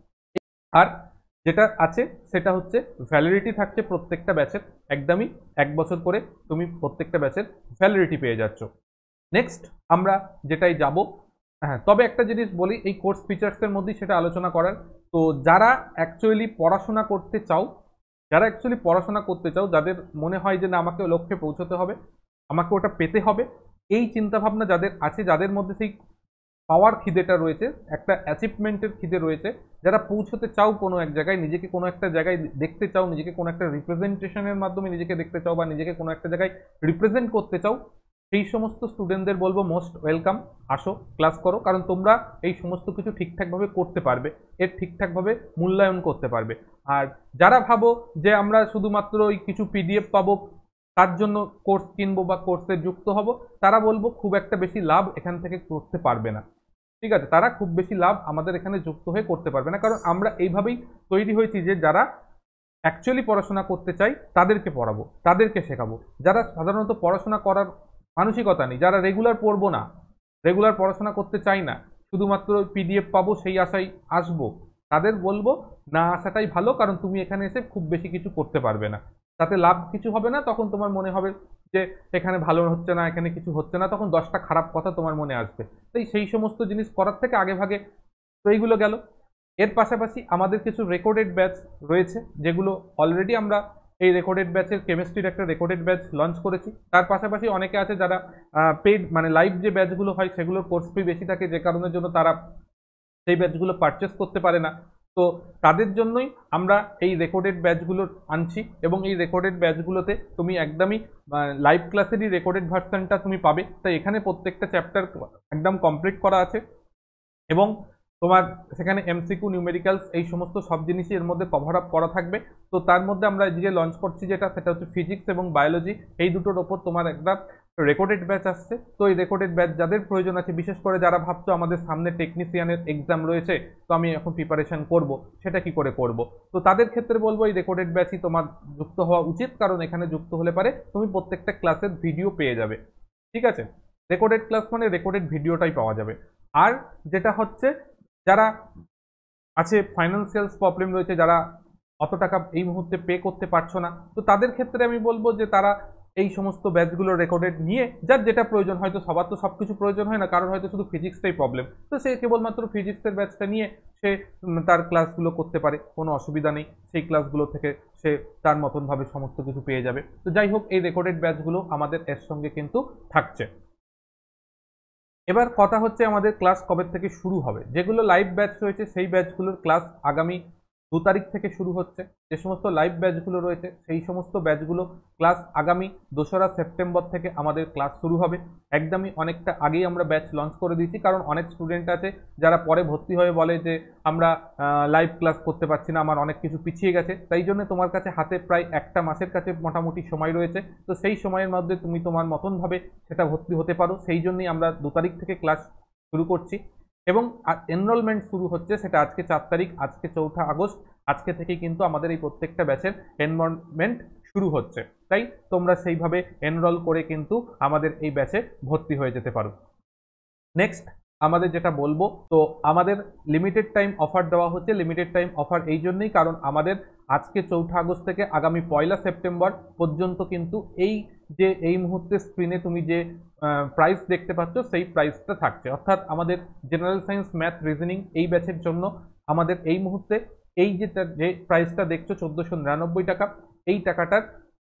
আর যেটা আছে সেটা হচ্ছে ভ্যালিডিটি থাকছে প্রত্যেকটা ব্যাচের একদমই এক বছর করে তুমি প্রত্যেকটা ব্যাচের ভ্যালিডিটি পেয়ে যাচ্ছ নেক্সট আমরা যেটাই যাব হ্যাঁ তবে একটা জিনিস বলি এই কোর্স ফিচার্সের মধ্যেই সেটা আলোচনা করার তো যারা অ্যাকচুয়ালি পড়াশোনা করতে চাও যারা অ্যাকচুয়ালি পড়াশোনা করতে চাও যাদের মনে হয় যে না আমাকে লক্ষ্যে পৌঁছতে হবে আমাকে ওটা পেতে হবে এই চিন্তাভাবনা যাদের আছে যাদের মধ্যে সেই পাওয়ার খিদেটা রয়েছে একটা অ্যাচিভমেন্টের খিদে রয়েছে যারা পৌঁছতে চাও কোনো এক জায়গায় নিজেকে কোনো একটা জায়গায় দেখতে চাও নিজেকে কোনো একটা রিপ্রেজেন্টেশনের মাধ্যমে নিজেকে দেখতে চাও বা নিজেকে কোনো একটা জায়গায় রিপ্রেজেন্ট করতে চাও সেই সমস্ত স্টুডেন্টদের বলবো মোস্ট ওয়েলকাম আসো ক্লাস করো কারণ তোমরা এই সমস্ত কিছু ঠিকঠাকভাবে করতে পারবে এর ঠিকঠাকভাবে মূল্যায়ন করতে পারবে আর যারা ভাবো যে আমরা শুধুমাত্র ওই কিছু পিডিএফ পাবো তার জন্য কোর্স কিনবো বা কোর্সে যুক্ত হব তারা বলবো খুব একটা বেশি লাভ এখান থেকে করতে পারবে না ঠিক আছে তারা খুব বেশি লাভ আমাদের এখানে যুক্ত হয়ে করতে পারবে না কারণ আমরা এইভাবেই তৈরি হয়েছি যে যারা অ্যাকচুয়ালি পড়াশোনা করতে চাই তাদেরকে পড়াবো তাদেরকে শেখাবো যারা সাধারণত পড়াশোনা করার মানসিকতা নেই যারা রেগুলার পড়বো না রেগুলার পড়াশোনা করতে চাই না শুধুমাত্র পিডিএফ পাবো সেই আশায় আসবো তাদের বলবো না আসাটাই ভালো কারণ তুমি এখানে এসে খুব বেশি কিছু করতে পারবে না তাতে লাভ কিছু হবে না তখন তোমার মনে হবে যে এখানে ভালো হচ্ছে না এখানে কিছু হচ্ছে না তখন দশটা খারাপ কথা তোমার মনে আসবে তাই সেই সমস্ত জিনিস করার থেকে আগে ভাগে তো এইগুলো গেল এর পাশাপাশি আমাদের কিছু রেকর্ডেড ব্যাচ রয়েছে যেগুলো অলরেডি আমরা এই রেকর্ডেড ব্যাচের কেমিস্ট্রির একটা রেকর্ডেড ব্যাচ লঞ্চ করেছি তার পাশাপাশি অনেকে আছে যারা পেড মানে লাইভ যে ব্যাচগুলো হয় সেগুলোর কোর্স ফি বেশি থাকে যে কারণের জন্য তারা সেই ব্যাচগুলো পারচেস করতে পারে না তো তাদের জন্যই আমরা এই রেকর্ডেড ব্যাচগুলো আনছি এবং এই রেকর্ডেড ব্যাচগুলোতে তুমি একদমই লাইভ ক্লাসেরই রেকর্ডেড ভার্সনটা তুমি পাবে তাই এখানে প্রত্যেকটা চ্যাপ্টার একদম কমপ্লিট করা আছে এবং তোমার সেখানে এমসিকিউ নিউমেরিক্যালস এই সমস্ত সব জিনিসই এর মধ্যে কভার আপ করা থাকবে তো তার মধ্যে আমরা যে লঞ্চ করছি যেটা সেটা হচ্ছে ফিজিক্স এবং বায়োলজি এই দুটোর ওপর তোমার একটা রেকর্ডেড ব্যাচ আসছে তো এই রেকর্ডেড ব্যাচ যাদের প্রয়োজন আছে বিশেষ করে যারা ভাবছো আমাদের সামনে টেকনিশিয়ানের এক্সাম রয়েছে তো আমি এখন প্রিপারেশন করব সেটা কি করে করব তো তাদের ক্ষেত্রে বলবো এই রেকর্ডেড ব্যাচই তোমার যুক্ত হওয়া উচিত কারণ এখানে যুক্ত হলে পারে তুমি প্রত্যেকটা ক্লাসের ভিডিও পেয়ে যাবে ঠিক আছে রেকর্ডেড ক্লাস মানে রেকর্ডেড ভিডিওটাই পাওয়া যাবে আর যেটা হচ্ছে যারা আছে ফাইন্যান্সিয়াল প্রবলেম রয়েছে যারা অত টাকা এই মুহূর্তে পে করতে পারছো না তো তাদের ক্ষেত্রে আমি বলবো যে তারা এই সমস্ত ব্যাচগুলো রেকর্ডেড নিয়ে যার যেটা প্রয়োজন হয়তো সবার তো সব কিছু প্রয়োজন হয় না কারণ হয়তো শুধু ফিজিক্সটাই প্রবলেম তো সে কেবলমাত্র ফিজিক্সের ব্যাচটা নিয়ে সে তার ক্লাসগুলো করতে পারে কোনো অসুবিধা নেই সেই ক্লাসগুলো থেকে সে তার মতনভাবে সমস্ত কিছু পেয়ে যাবে তো যাই হোক এই রেকর্ডেড ব্যাচগুলো আমাদের এর সঙ্গে কিন্তু থাকছে এবার কথা হচ্ছে আমাদের ক্লাস কবে থেকে শুরু হবে যেগুলো লাইভ ব্যাচ রয়েছে সেই ব্যাচগুলোর ক্লাস আগামী দু তারিখ থেকে শুরু হচ্ছে যে সমস্ত লাইভ ব্যাচগুলো রয়েছে সেই সমস্ত ব্যাচগুলো ক্লাস আগামী দোসরা সেপ্টেম্বর থেকে আমাদের ক্লাস শুরু হবে একদমই অনেকটা আগেই আমরা ব্যাচ লঞ্চ করে দিয়েছি কারণ অনেক স্টুডেন্ট আছে যারা পরে ভর্তি হয়ে বলে যে আমরা লাইভ ক্লাস করতে পারছি না আমার অনেক কিছু পিছিয়ে গেছে তাই জন্য তোমার কাছে হাতে প্রায় একটা মাসের কাছে মোটামুটি সময় রয়েছে তো সেই সময়ের মধ্যে তুমি তোমার মতনভাবে সেটা ভর্তি হতে পারো সেই জন্যই আমরা দু তারিখ থেকে ক্লাস শুরু করছি এবং এনরোলমেন্ট শুরু হচ্ছে সেটা আজকে চার তারিখ আজকে চৌঠা আগস্ট আজকে থেকে কিন্তু আমাদের এই প্রত্যেকটা ব্যাচের এনরোলমেন্ট শুরু হচ্ছে তাই তোমরা সেইভাবে এনরোল করে কিন্তু আমাদের এই ব্যাচে ভর্তি হয়ে যেতে পারো নেক্সট আমাদের যেটা বলবো তো আমাদের লিমিটেড টাইম অফার দেওয়া হচ্ছে লিমিটেড টাইম অফার এই জন্যই কারণ আমাদের আজকে চৌঠা আগস্ট থেকে আগামী পয়লা সেপ্টেম্বর পর্যন্ত কিন্তু এই যে এই মুহূর্তে স্ক্রিনে তুমি যে প্রাইস দেখতে পাচ্ছ সেই প্রাইসটা থাকছে অর্থাৎ আমাদের জেনারেল সায়েন্স ম্যাথ রিজনিং এই ব্যাচের জন্য আমাদের এই মুহূর্তে এই যে যে প্রাইসটা দেখছো চোদ্দোশো নিরানব্বই টাকা এই টাকাটার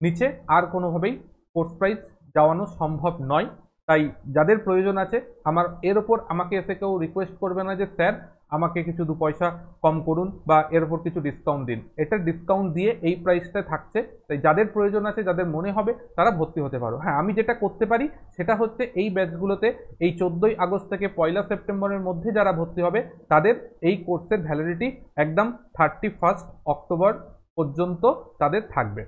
নিচে আর কোনোভাবেই কোর্স প্রাইস যাওয়ানো সম্ভব নয় তাই যাদের প্রয়োজন আছে আমার এর ওপর আমাকে এসে কেউ রিকোয়েস্ট করবে না যে স্যার আমাকে কিছু দু পয়সা কম করুন বা এর ওপর কিছু ডিসকাউন্ট দিন এটা ডিসকাউন্ট দিয়ে এই প্রাইসটা থাকছে তাই যাদের প্রয়োজন আছে যাদের মনে হবে তারা ভর্তি হতে পারো হ্যাঁ আমি যেটা করতে পারি সেটা হচ্ছে এই ব্যাচগুলোতে এই চোদ্দোই আগস্ট থেকে পয়লা সেপ্টেম্বরের মধ্যে যারা ভর্তি হবে তাদের এই কোর্সের ভ্যালিডিটি একদম থার্টি ফার্স্ট অক্টোবর পর্যন্ত তাদের থাকবে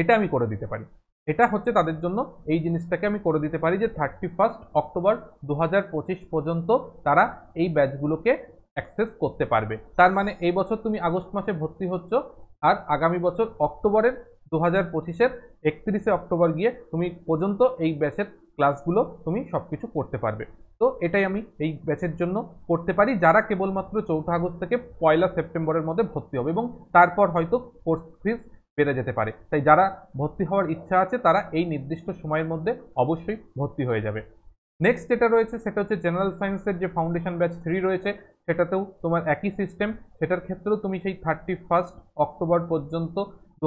এটা আমি করে দিতে পারি এটা হচ্ছে তাদের জন্য এই জিনিসটাকে আমি করে দিতে পারি যে থার্টি ফার্স্ট অক্টোবর দু পর্যন্ত তারা এই ব্যাচগুলোকে অ্যাক্সেস করতে পারবে তার মানে এই বছর তুমি আগস্ট মাসে ভর্তি হচ্ছ আর আগামী বছর অক্টোবরের দু হাজার পঁচিশের একত্রিশে অক্টোবর গিয়ে তুমি পর্যন্ত এই ব্যাচের ক্লাসগুলো তুমি সব কিছু করতে পারবে তো এটাই আমি এই ব্যাচের জন্য করতে পারি যারা কেবলমাত্র চৌঠা আগস্ট থেকে পয়লা সেপ্টেম্বরের মধ্যে ভর্তি হবে এবং তারপর হয়তো কোর্স ফিজ বেড়ে যেতে পারে তাই যারা ভর্তি হওয়ার ইচ্ছা আছে তারা এই নির্দিষ্ট সময়ের মধ্যে অবশ্যই ভর্তি হয়ে যাবে নেক্সট যেটা রয়েছে সেটা হচ্ছে জেনারেল সায়েন্সের যে ফাউন্ডেশন ব্যাচ থ্রি রয়েছে সেটাতেও তোমার একই সিস্টেম সেটার ক্ষেত্রেও তুমি সেই থার্টি ফার্স্ট অক্টোবর পর্যন্ত দু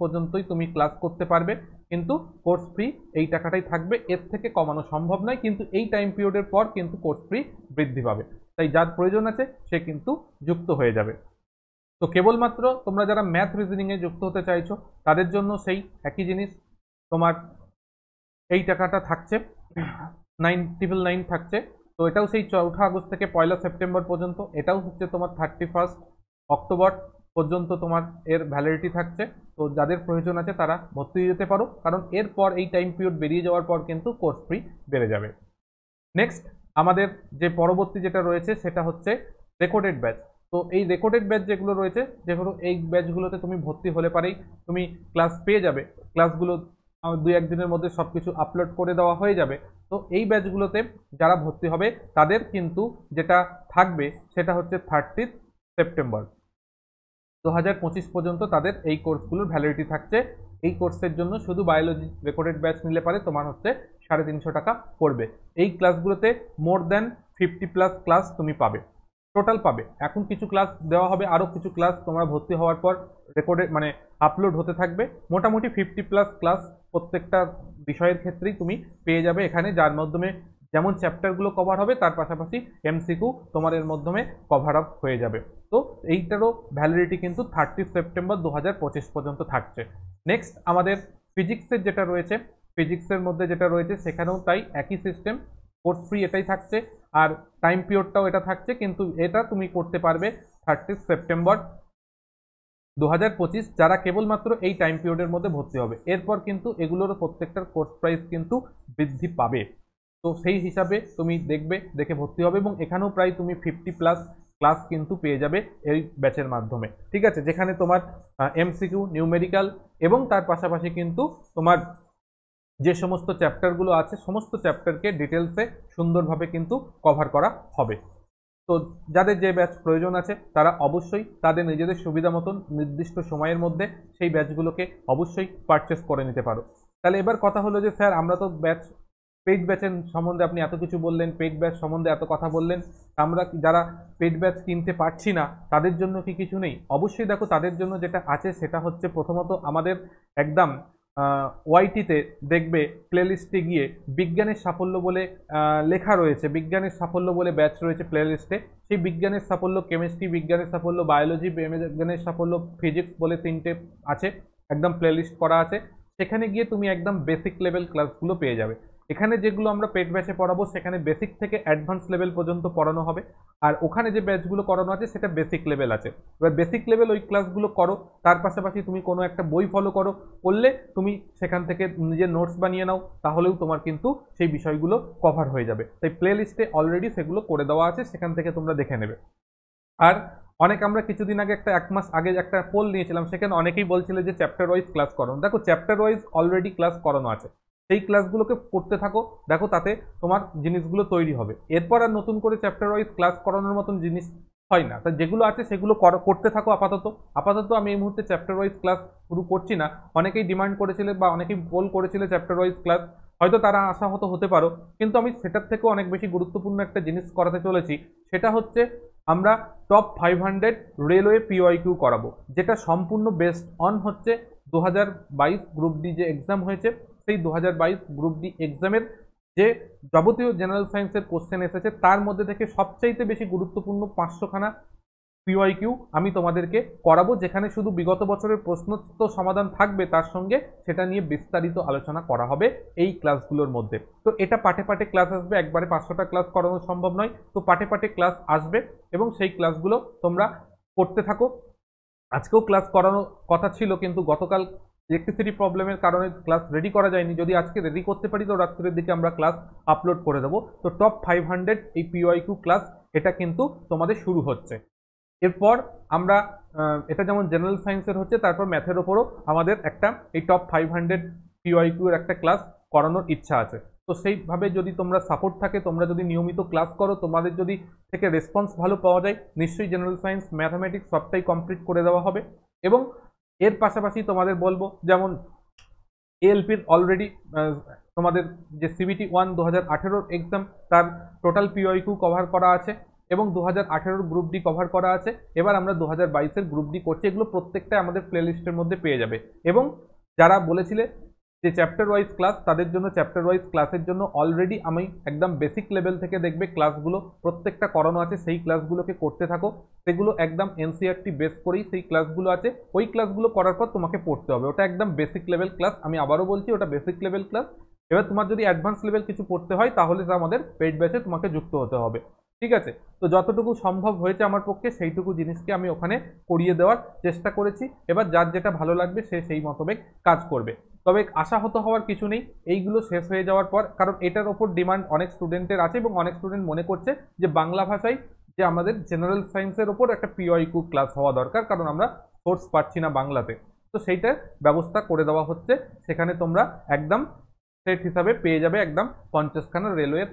পর্যন্তই তুমি ক্লাস করতে পারবে কিন্তু কোর্স ফ্রি এই টাকাটাই থাকবে এর থেকে কমানো সম্ভব নয় কিন্তু এই টাইম পিরিয়ডের পর কিন্তু কোর্স ফ্রি বৃদ্ধি পাবে তাই যার প্রয়োজন আছে সে কিন্তু যুক্ত হয়ে যাবে তো কেবলমাত্র তোমরা যারা ম্যাথ রিজনিংয়ে যুক্ত হতে চাইছো তাদের জন্য সেই একই জিনিস তোমার এই টাকাটা থাকছে নাইন ট্রিপল নাইন থাকছে তো এটাও সেই চৌঠা আগস্ট থেকে পয়লা সেপ্টেম্বর পর্যন্ত এটাও হচ্ছে তোমার থার্টি ফার্স্ট অক্টোবর পর্যন্ত তোমার এর ভ্যালিডিটি থাকছে তো যাদের প্রয়োজন আছে তারা ভর্তি যেতে পারো কারণ এরপর এই টাইম পিরিয়ড বেরিয়ে যাওয়ার পর কিন্তু কোর্স ফ্রি বেড়ে যাবে নেক্সট আমাদের যে পরবর্তী যেটা রয়েছে সেটা হচ্ছে রেকর্ডেড ব্যাচ তো এই রেকর্ডেড ব্যাচ যেগুলো রয়েছে যেগুলো এই ব্যাচগুলোতে তুমি ভর্তি হলে পারেই তুমি ক্লাস পেয়ে যাবে ক্লাসগুলো দু একদিনের মধ্যে সব কিছু আপলোড করে দেওয়া হয়ে যাবে তো এই ব্যাচগুলোতে যারা ভর্তি হবে তাদের কিন্তু যেটা থাকবে সেটা হচ্ছে থার্টি সেপ্টেম্বর দু হাজার পঁচিশ পর্যন্ত তাদের এই কোর্সগুলোর ভ্যালিডিটি থাকছে এই কোর্সের জন্য শুধু বায়োলজি রেকর্ডেড ব্যাচ নিলে পারে তোমার হচ্ছে সাড়ে তিনশো টাকা পড়বে এই ক্লাসগুলোতে more than fifty plus class তুমি পাবে টোটাল পাবে এখন কিছু ক্লাস দেওয়া হবে আরও কিছু ক্লাস তোমরা ভর্তি হওয়ার পর রেকর্ডে মানে আপলোড হতে থাকবে মোটামুটি ফিফটি প্লাস ক্লাস প্রত্যেকটা বিষয়ের ক্ষেত্রেই তুমি পেয়ে যাবে এখানে যার মাধ্যমে যেমন চ্যাপ্টারগুলো কভার হবে তার পাশাপাশি এমসিকিউ তোমার এর মাধ্যমে কভার আপ হয়ে যাবে তো এইটারও ভ্যালিডিটি কিন্তু থার্টি সেপ্টেম্বর দু পর্যন্ত থাকছে নেক্সট আমাদের ফিজিক্সের যেটা রয়েছে ফিজিক্সের মধ্যে যেটা রয়েছে সেখানেও তাই একই সিস্টেম কোর্স ফ্রি এটাই থাকছে আর টাইম পিরিয়ডটাও এটা থাকছে কিন্তু এটা তুমি করতে পারবে থার্টি সেপ্টেম্বর দু হাজার পঁচিশ যারা কেবলমাত্র এই টাইম পিরিয়ডের মধ্যে ভর্তি হবে এরপর কিন্তু এগুলোর প্রত্যেকটার কোর্স প্রাইস কিন্তু বৃদ্ধি পাবে তো সেই হিসাবে তুমি দেখবে দেখে ভর্তি হবে এবং এখানেও প্রায় তুমি ফিফটি প্লাস ক্লাস কিন্তু পেয়ে যাবে এই ব্যাচের মাধ্যমে ঠিক আছে যেখানে তোমার এমসিকিউ নিউমেরিক্যাল এবং তার পাশাপাশি কিন্তু তোমার যে সমস্ত চ্যাপ্টারগুলো আছে সমস্ত চ্যাপ্টারকে ডিটেলসে সুন্দরভাবে কিন্তু কভার করা হবে তো যাদের যে ব্যাচ প্রয়োজন আছে তারা অবশ্যই তাদের নিজেদের সুবিধা মতন নির্দিষ্ট সময়ের মধ্যে সেই ব্যাচগুলোকে অবশ্যই পারচেস করে নিতে পারো তাহলে এবার কথা হলো যে স্যার আমরা তো ব্যাচ পেড ব্যাচের সম্বন্ধে আপনি এত কিছু বললেন পেড ব্যাচ সম্বন্ধে এত কথা বললেন আমরা যারা পেড ব্যাচ কিনতে পারছি না তাদের জন্য কি কিছু নেই অবশ্যই দেখো তাদের জন্য যেটা আছে সেটা হচ্ছে প্রথমত আমাদের একদম ওয়াইটিতে দেখবে প্লেলিস্টে গিয়ে বিজ্ঞানের সাফল্য বলে লেখা রয়েছে বিজ্ঞানের সাফল্য বলে ব্যাচ রয়েছে প্লেলিস্টে সেই বিজ্ঞানের সাফল্য কেমিস্ট্রি বিজ্ঞানের সাফল্য বায়োলজি বিজ্ঞানের সাফল্য ফিজিক্স বলে তিনটে আছে একদম প্লেলিস্ট করা আছে সেখানে গিয়ে তুমি একদম বেসিক লেভেল ক্লাসগুলো পেয়ে যাবে এখানে যেগুলো আমরা পেট ব্যাচে পড়াবো সেখানে বেসিক থেকে অ্যাডভান্স লেভেল পর্যন্ত পড়ানো হবে আর ওখানে যে ব্যাচগুলো করানো আছে সেটা বেসিক লেভেল আছে এবার বেসিক লেভেল ওই ক্লাসগুলো করো তার পাশাপাশি তুমি কোনো একটা বই ফলো করো করলে তুমি সেখান থেকে নিজের নোটস বানিয়ে নাও তাহলেও তোমার কিন্তু সেই বিষয়গুলো কভার হয়ে যাবে তাই প্লে লিস্টে অলরেডি সেগুলো করে দেওয়া আছে সেখান থেকে তোমরা দেখে নেবে আর অনেক আমরা কিছুদিন আগে একটা এক মাস আগে একটা পোল নিয়েছিলাম সেখানে অনেকেই বলছিল যে চ্যাপ্টার ওয়াইজ ক্লাস করানো দেখো চ্যাপ্টার ওয়াইজ অলরেডি ক্লাস করানো আছে সেই ক্লাসগুলোকে করতে থাকো দেখো তাতে তোমার জিনিসগুলো তৈরি হবে এরপর আর নতুন করে চ্যাপ্টার ওয়াইজ ক্লাস করানোর মতন জিনিস হয় না তা যেগুলো আছে সেগুলো করতে থাকো আপাতত আপাতত আমি এই মুহূর্তে চ্যাপ্টার ওয়াইজ ক্লাস শুরু করছি না অনেকেই ডিমান্ড করেছিলে বা অনেকেই বল করেছিলে চ্যাপ্টার ওয়াইজ ক্লাস হয়তো তারা আশাহত হতে পারো কিন্তু আমি সেটার থেকেও অনেক বেশি গুরুত্বপূর্ণ একটা জিনিস করাতে চলেছি সেটা হচ্ছে আমরা top five hundred railway PYQ করাবো যেটা সম্পূর্ণ বেস্ট অন হচ্ছে দু হাজার বাইশ গ্রুপ ডি যে এক্সাম হয়েছে সেই দু গ্রুপ ডি এক্সামের যে যাবতীয় জেনারেল সায়েন্সের কোশ্চেন এসেছে তার মধ্যে থেকে সবচাইতে বেশি গুরুত্বপূর্ণ পাঁচশোখানা কিউ আমি তোমাদেরকে করাবো যেখানে শুধু বিগত বছরের প্রশ্নোত্তর সমাধান থাকবে তার সঙ্গে সেটা নিয়ে বিস্তারিত আলোচনা করা হবে এই ক্লাসগুলোর মধ্যে তো এটা পাঠে পাঠে ক্লাস আসবে একবারে পাঁচশোটা ক্লাস করানো সম্ভব নয় তো পাঠে পাঠে ক্লাস আসবে এবং সেই ক্লাসগুলো তোমরা করতে থাকো আজকেও ক্লাস করানোর কথা ছিল কিন্তু গতকাল ইলেকট্রিসিটি প্রবলেমের কারণে ক্লাস রেডি করা যায়নি যদি আজকে রেডি করতে পারি তো রাত্রের দিকে আমরা ক্লাস আপলোড করে দেবো তো টপ ফাইভ হান্ড্রেড এই পিওয়াইকিউ ক্লাস এটা কিন্তু তোমাদের শুরু হচ্ছে এরপর আমরা এটা যেমন জেনারেল সায়েন্সের হচ্ছে তারপর ম্যাথের ওপরও আমাদের একটা এই টপ ফাইভ হান্ড্রেড পিওয়াইকিউর একটা ক্লাস করানোর ইচ্ছা আছে তো সেইভাবে যদি তোমরা সাপোর্ট থাকে তোমরা যদি নিয়মিত ক্লাস করো তোমাদের যদি থেকে রেসপন্স ভালো পাওয়া যায় নিশ্চয়ই জেনারেল সায়েন্স ম্যাথামেটিক্স সবটাই কমপ্লিট করে দেওয়া হবে এবং এর পাশাপাশি তোমাদের বলবো যেমন এলপির অলরেডি তোমাদের যে সিবিটি ওয়ান দু হাজার আঠেরোর এক্সাম তার টোটাল পিওইকিউ কভার করা আছে এবং দু হাজার আঠেরোর গ্রুপ ডি কভার করা আছে এবার আমরা দু হাজার বাইশের গ্রুপ ডি করছি এগুলো প্রত্যেকটা আমাদের প্লেলিস্টের মধ্যে পেয়ে যাবে এবং যারা বলেছিলে যে চ্যাপ্টার ওয়াইজ ক্লাস তাদের জন্য চ্যাপ্টার ওয়াইজ ক্লাসের জন্য অলরেডি আমি একদম বেসিক লেভেল থেকে দেখবে ক্লাসগুলো প্রত্যেকটা করানো আছে সেই ক্লাসগুলোকে করতে থাকো সেগুলো একদম এনসিআরটি বেস e করেই সেই ক্লাসগুলো আছে ওই ক্লাসগুলো করার পর তোমাকে পড়তে হবে ওটা একদম বেসিক লেভেল ক্লাস আমি আবারও বলছি ওটা বেসিক লেভেল ক্লাস এবার তোমার যদি অ্যাডভান্স লেভেল কিছু পড়তে হয় তাহলে আমাদের পেড ব্যাচে তোমাকে যুক্ত হতে হবে ঠিক আছে তো যতটুকু সম্ভব হয়েছে আমার পক্ষে সেইটুকু জিনিসকে আমি ওখানে করিয়ে দেওয়ার চেষ্টা করেছি এবার যার যেটা ভালো লাগবে সে সেই মতবেগ কাজ করবে তবে আশাহত হওয়ার কিছু নেই এইগুলো শেষ হয়ে যাওয়ার পর কারণ এটার ওপর ডিমান্ড অনেক স্টুডেন্টের আছে এবং অনেক স্টুডেন্ট মনে করছে যে বাংলা ভাষায় যে আমাদের জেনারেল সায়েন্সের ওপর একটা পিওয়াইকু ক্লাস হওয়া দরকার কারণ আমরা সোর্স পাচ্ছি না বাংলাতে তো সেইটার ব্যবস্থা করে দেওয়া হচ্ছে সেখানে তোমরা একদম সেট হিসাবে পেয়ে যাবে একদম পঞ্চাশখানা রেলওয়ের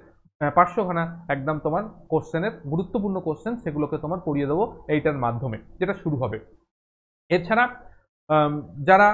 পার্শ্বখানা একদম তোমার কোশ্চেনের গুরুত্বপূর্ণ কোশ্চেন সেগুলোকে তোমার পড়িয়ে দেবো এইটার মাধ্যমে যেটা শুরু হবে এছাড়া যারা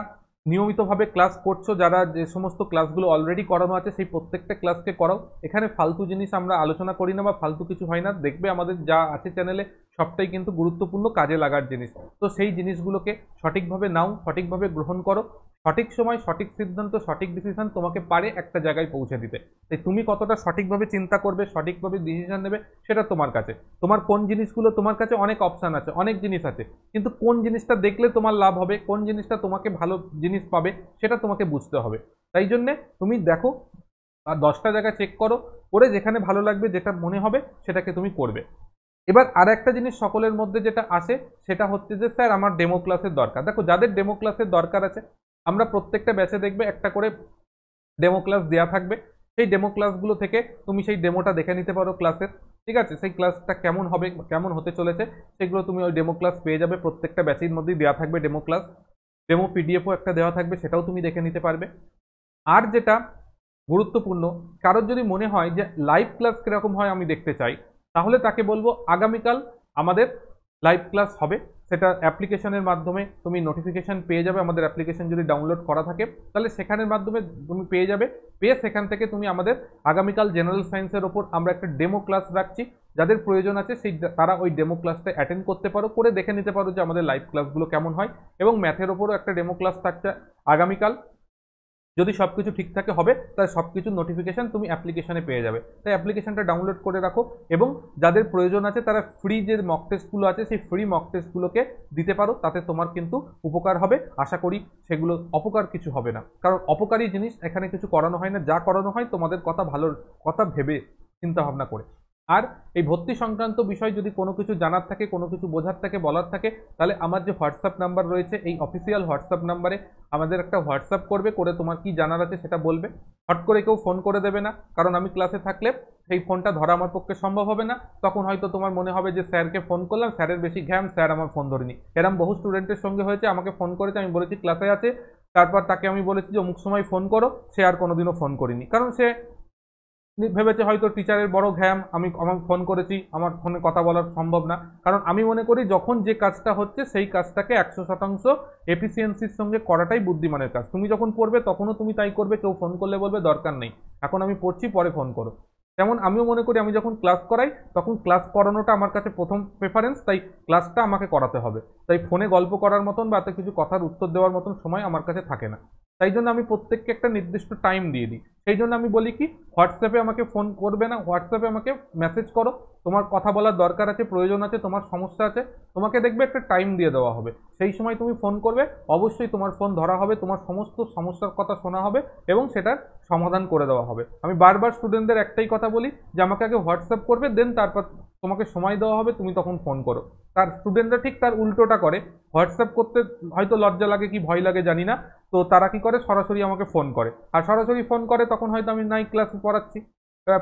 নিয়মিতভাবে ক্লাস করছো যারা যে সমস্ত ক্লাসগুলো অলরেডি করানো আছে সেই প্রত্যেকটা ক্লাসকে করাও এখানে ফালতু জিনিস আমরা আলোচনা করি না বা ফালতু কিছু হয় না দেখবে আমাদের যা আছে চ্যানেলে সবটাই কিন্তু গুরুত্বপূর্ণ কাজে লাগার জিনিস তো সেই জিনিসগুলোকে সঠিকভাবে নাও সঠিকভাবে গ্রহণ করো সঠিক সময় সঠিক সিদ্ধান্ত সঠিক ডিসিশন তোমাকে পারে একটা জায়গায় পৌঁছে দিতে তাই তুমি কতটা সঠিকভাবে চিন্তা করবে সঠিকভাবে ডিসিশন নেবে সেটা তোমার কাছে তোমার কোন জিনিসগুলো তোমার কাছে অনেক অপশান আছে অনেক জিনিস আছে কিন্তু কোন জিনিসটা দেখলে তোমার লাভ হবে কোন জিনিসটা তোমাকে ভালো জিনিস পাবে সেটা তোমাকে বুঝতে হবে তাই জন্যে তুমি দেখো আর দশটা জায়গা চেক করো করে যেখানে ভালো লাগবে যেটা মনে হবে সেটাকে তুমি করবে এবার আর একটা জিনিস সকলের মধ্যে যেটা আসে সেটা হচ্ছে যে স্যার আমার ডেমো ক্লাসের দরকার দেখো যাদের ডেমো ক্লাসের দরকার আছে আমরা প্রত্যেকটা ব্যাচে দেখবে একটা করে ডেমো ক্লাস দেওয়া থাকবে সেই ডেমো ক্লাসগুলো থেকে তুমি সেই ডেমোটা দেখে নিতে পারো ক্লাসের ঠিক আছে সেই ক্লাসটা কেমন হবে কেমন হতে চলেছে সেগুলো তুমি ওই ডেমো ক্লাস পেয়ে যাবে প্রত্যেকটা ব্যাচের মধ্যেই দেওয়া থাকবে ডেমো ক্লাস ডেমো পিডিএফও একটা দেওয়া থাকবে সেটাও তুমি দেখে নিতে পারবে আর যেটা গুরুত্বপূর্ণ কারোর যদি মনে হয় যে লাইভ ক্লাস কীরকম হয় আমি দেখতে চাই তাহলে তাকে বলবো আগামীকাল আমাদের লাইভ ক্লাস হবে সেটা অ্যাপ্লিকেশনের মাধ্যমে তুমি নোটিফিকেশান পেয়ে যাবে আমাদের অ্যাপ্লিকেশান যদি ডাউনলোড করা থাকে তাহলে সেখানের মাধ্যমে তুমি পেয়ে যাবে পেয়ে সেখান থেকে তুমি আমাদের আগামীকাল জেনারেল সায়েন্সের ওপর আমরা একটা ডেমো ক্লাস রাখছি যাদের প্রয়োজন আছে সেই তারা ওই ডেমো ক্লাসটা অ্যাটেন্ড করতে পারো করে দেখে নিতে পারো যে আমাদের লাইভ ক্লাসগুলো কেমন হয় এবং ম্যাথের ওপরও একটা ডেমো ক্লাস থাকছে আগামীকাল যদি সব কিছু ঠিক থাকে হবে তাহলে সব কিছু নোটিফিকেশান তুমি অ্যাপ্লিকেশানে পেয়ে যাবে তাই অ্যাপ্লিকেশানটা ডাউনলোড করে রাখো এবং যাদের প্রয়োজন আছে তারা ফ্রি যে মক টেস্টগুলো আছে সেই ফ্রি মক টেস্টগুলোকে দিতে পারো তাতে তোমার কিন্তু উপকার হবে আশা করি সেগুলো অপকার কিছু হবে না কারণ অপকারী জিনিস এখানে কিছু করানো হয় না যা করানো হয় তোমাদের কথা ভালোর কথা ভেবে চিন্তাভাবনা করে আর এই ভর্তি সংক্রান্ত বিষয় যদি কোনো কিছু জানার থাকে কোনো কিছু বোঝার থাকে বলার থাকে তাহলে আমার যে হোয়াটসঅ্যাপ নাম্বার রয়েছে এই অফিসিয়াল হোয়াটসঅ্যাপ নাম্বারে আমাদের একটা হোয়াটসঅ্যাপ করবে করে তোমার কি জানার আছে সেটা বলবে হট করে কেউ ফোন করে দেবে না কারণ আমি ক্লাসে থাকলে সেই ফোনটা ধরা আমার পক্ষে সম্ভব হবে না তখন হয়তো তোমার মনে হবে যে স্যারকে ফোন করলাম স্যারের বেশি ঘ্যাম স্যার আমার ফোন ধরেনি এরম বহু স্টুডেন্টের সঙ্গে হয়েছে আমাকে ফোন করেছে আমি বলেছি ক্লাসে আছে তারপর তাকে আমি বলেছি যে অমুক সময় ফোন করো সে আর কোনোদিনও ফোন করিনি কারণ সে ভেবেছে হয়তো টিচারের বড় ঘ্যাম আমি আমার ফোন করেছি আমার ফোনে কথা বলা সম্ভব না কারণ আমি মনে করি যখন যে কাজটা হচ্ছে সেই কাজটাকে একশো শতাংশ এফিসিয়েন্সির সঙ্গে করাটাই বুদ্ধিমানের কাজ তুমি যখন পড়বে তখনও তুমি তাই করবে কেউ ফোন করলে বলবে দরকার নেই এখন আমি পড়ছি পরে ফোন করো তেমন আমিও মনে করি আমি যখন ক্লাস করাই তখন ক্লাস করানোটা আমার কাছে প্রথম প্রেফারেন্স তাই ক্লাসটা আমাকে করাতে হবে তাই ফোনে গল্প করার মতন বা এত কিছু কথার উত্তর দেওয়ার মতন সময় আমার কাছে থাকে না তাই জন্য আমি প্রত্যেককে একটা নির্দিষ্ট টাইম দিয়ে দিই সেই জন্য আমি বলি কি হোয়াটসঅ্যাপে আমাকে ফোন করবে না হোয়াটসঅ্যাপে আমাকে মেসেজ করো তোমার কথা বলার দরকার আছে প্রয়োজন আছে তোমার সমস্যা আছে তোমাকে দেখবে একটা টাইম দিয়ে দেওয়া হবে সেই সময় তুমি ফোন করবে অবশ্যই তোমার ফোন ধরা হবে তোমার সমস্ত সমস্যার কথা শোনা হবে এবং সেটার সমাধান করে দেওয়া হবে আমি বারবার স্টুডেন্টদের একটাই কথা বলি যে আমাকে আগে হোয়াটসঅ্যাপ করবে দেন তারপর তোমাকে সময় দেওয়া হবে তুমি তখন ফোন করো তার স্টুডেন্টরা ঠিক তার উল্টোটা করে হোয়াটসঅ্যাপ করতে হয়তো লজ্জা লাগে কি ভয় লাগে জানি না তো তারা কি করে সরাসরি আমাকে ফোন করে আর সরাসরি ফোন করে তখন হয়তো আমি নাই ক্লাস পড়াচ্ছি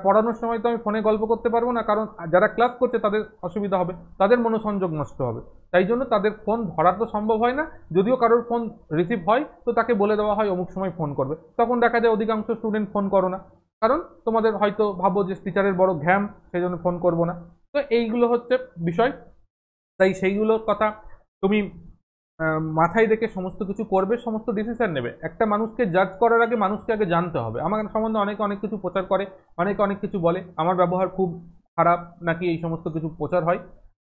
পড়ানোর সময় তো আমি ফোনে গল্প করতে পারবো না কারণ যারা ক্লাস করছে তাদের অসুবিধা হবে তাদের মনোসংযোগ নষ্ট হবে তাই জন্য তাদের ফোন ধরা তো সম্ভব হয় না যদিও কারোর ফোন রিসিভ হয় তো তাকে বলে দেওয়া হয় অমুক সময় ফোন করবে তখন দেখা যায় অধিকাংশ স্টুডেন্ট ফোন করো না কারণ তোমাদের হয়তো ভাবো যে টিচারের বড় ঘ্যাম সেই জন্য ফোন করবো না তো এইগুলো হচ্ছে বিষয় তাই সেইগুলোর কথা তুমি মাথায় রেখে সমস্ত কিছু করবে সমস্ত ডিসিশন নেবে একটা মানুষকে জাজ করার আগে মানুষকে আগে জানতে হবে আমার সম্বন্ধে অনেকে অনেক কিছু প্রচার করে অনেকে অনেক কিছু বলে আমার ব্যবহার খুব খারাপ নাকি এই সমস্ত কিছু প্রচার হয়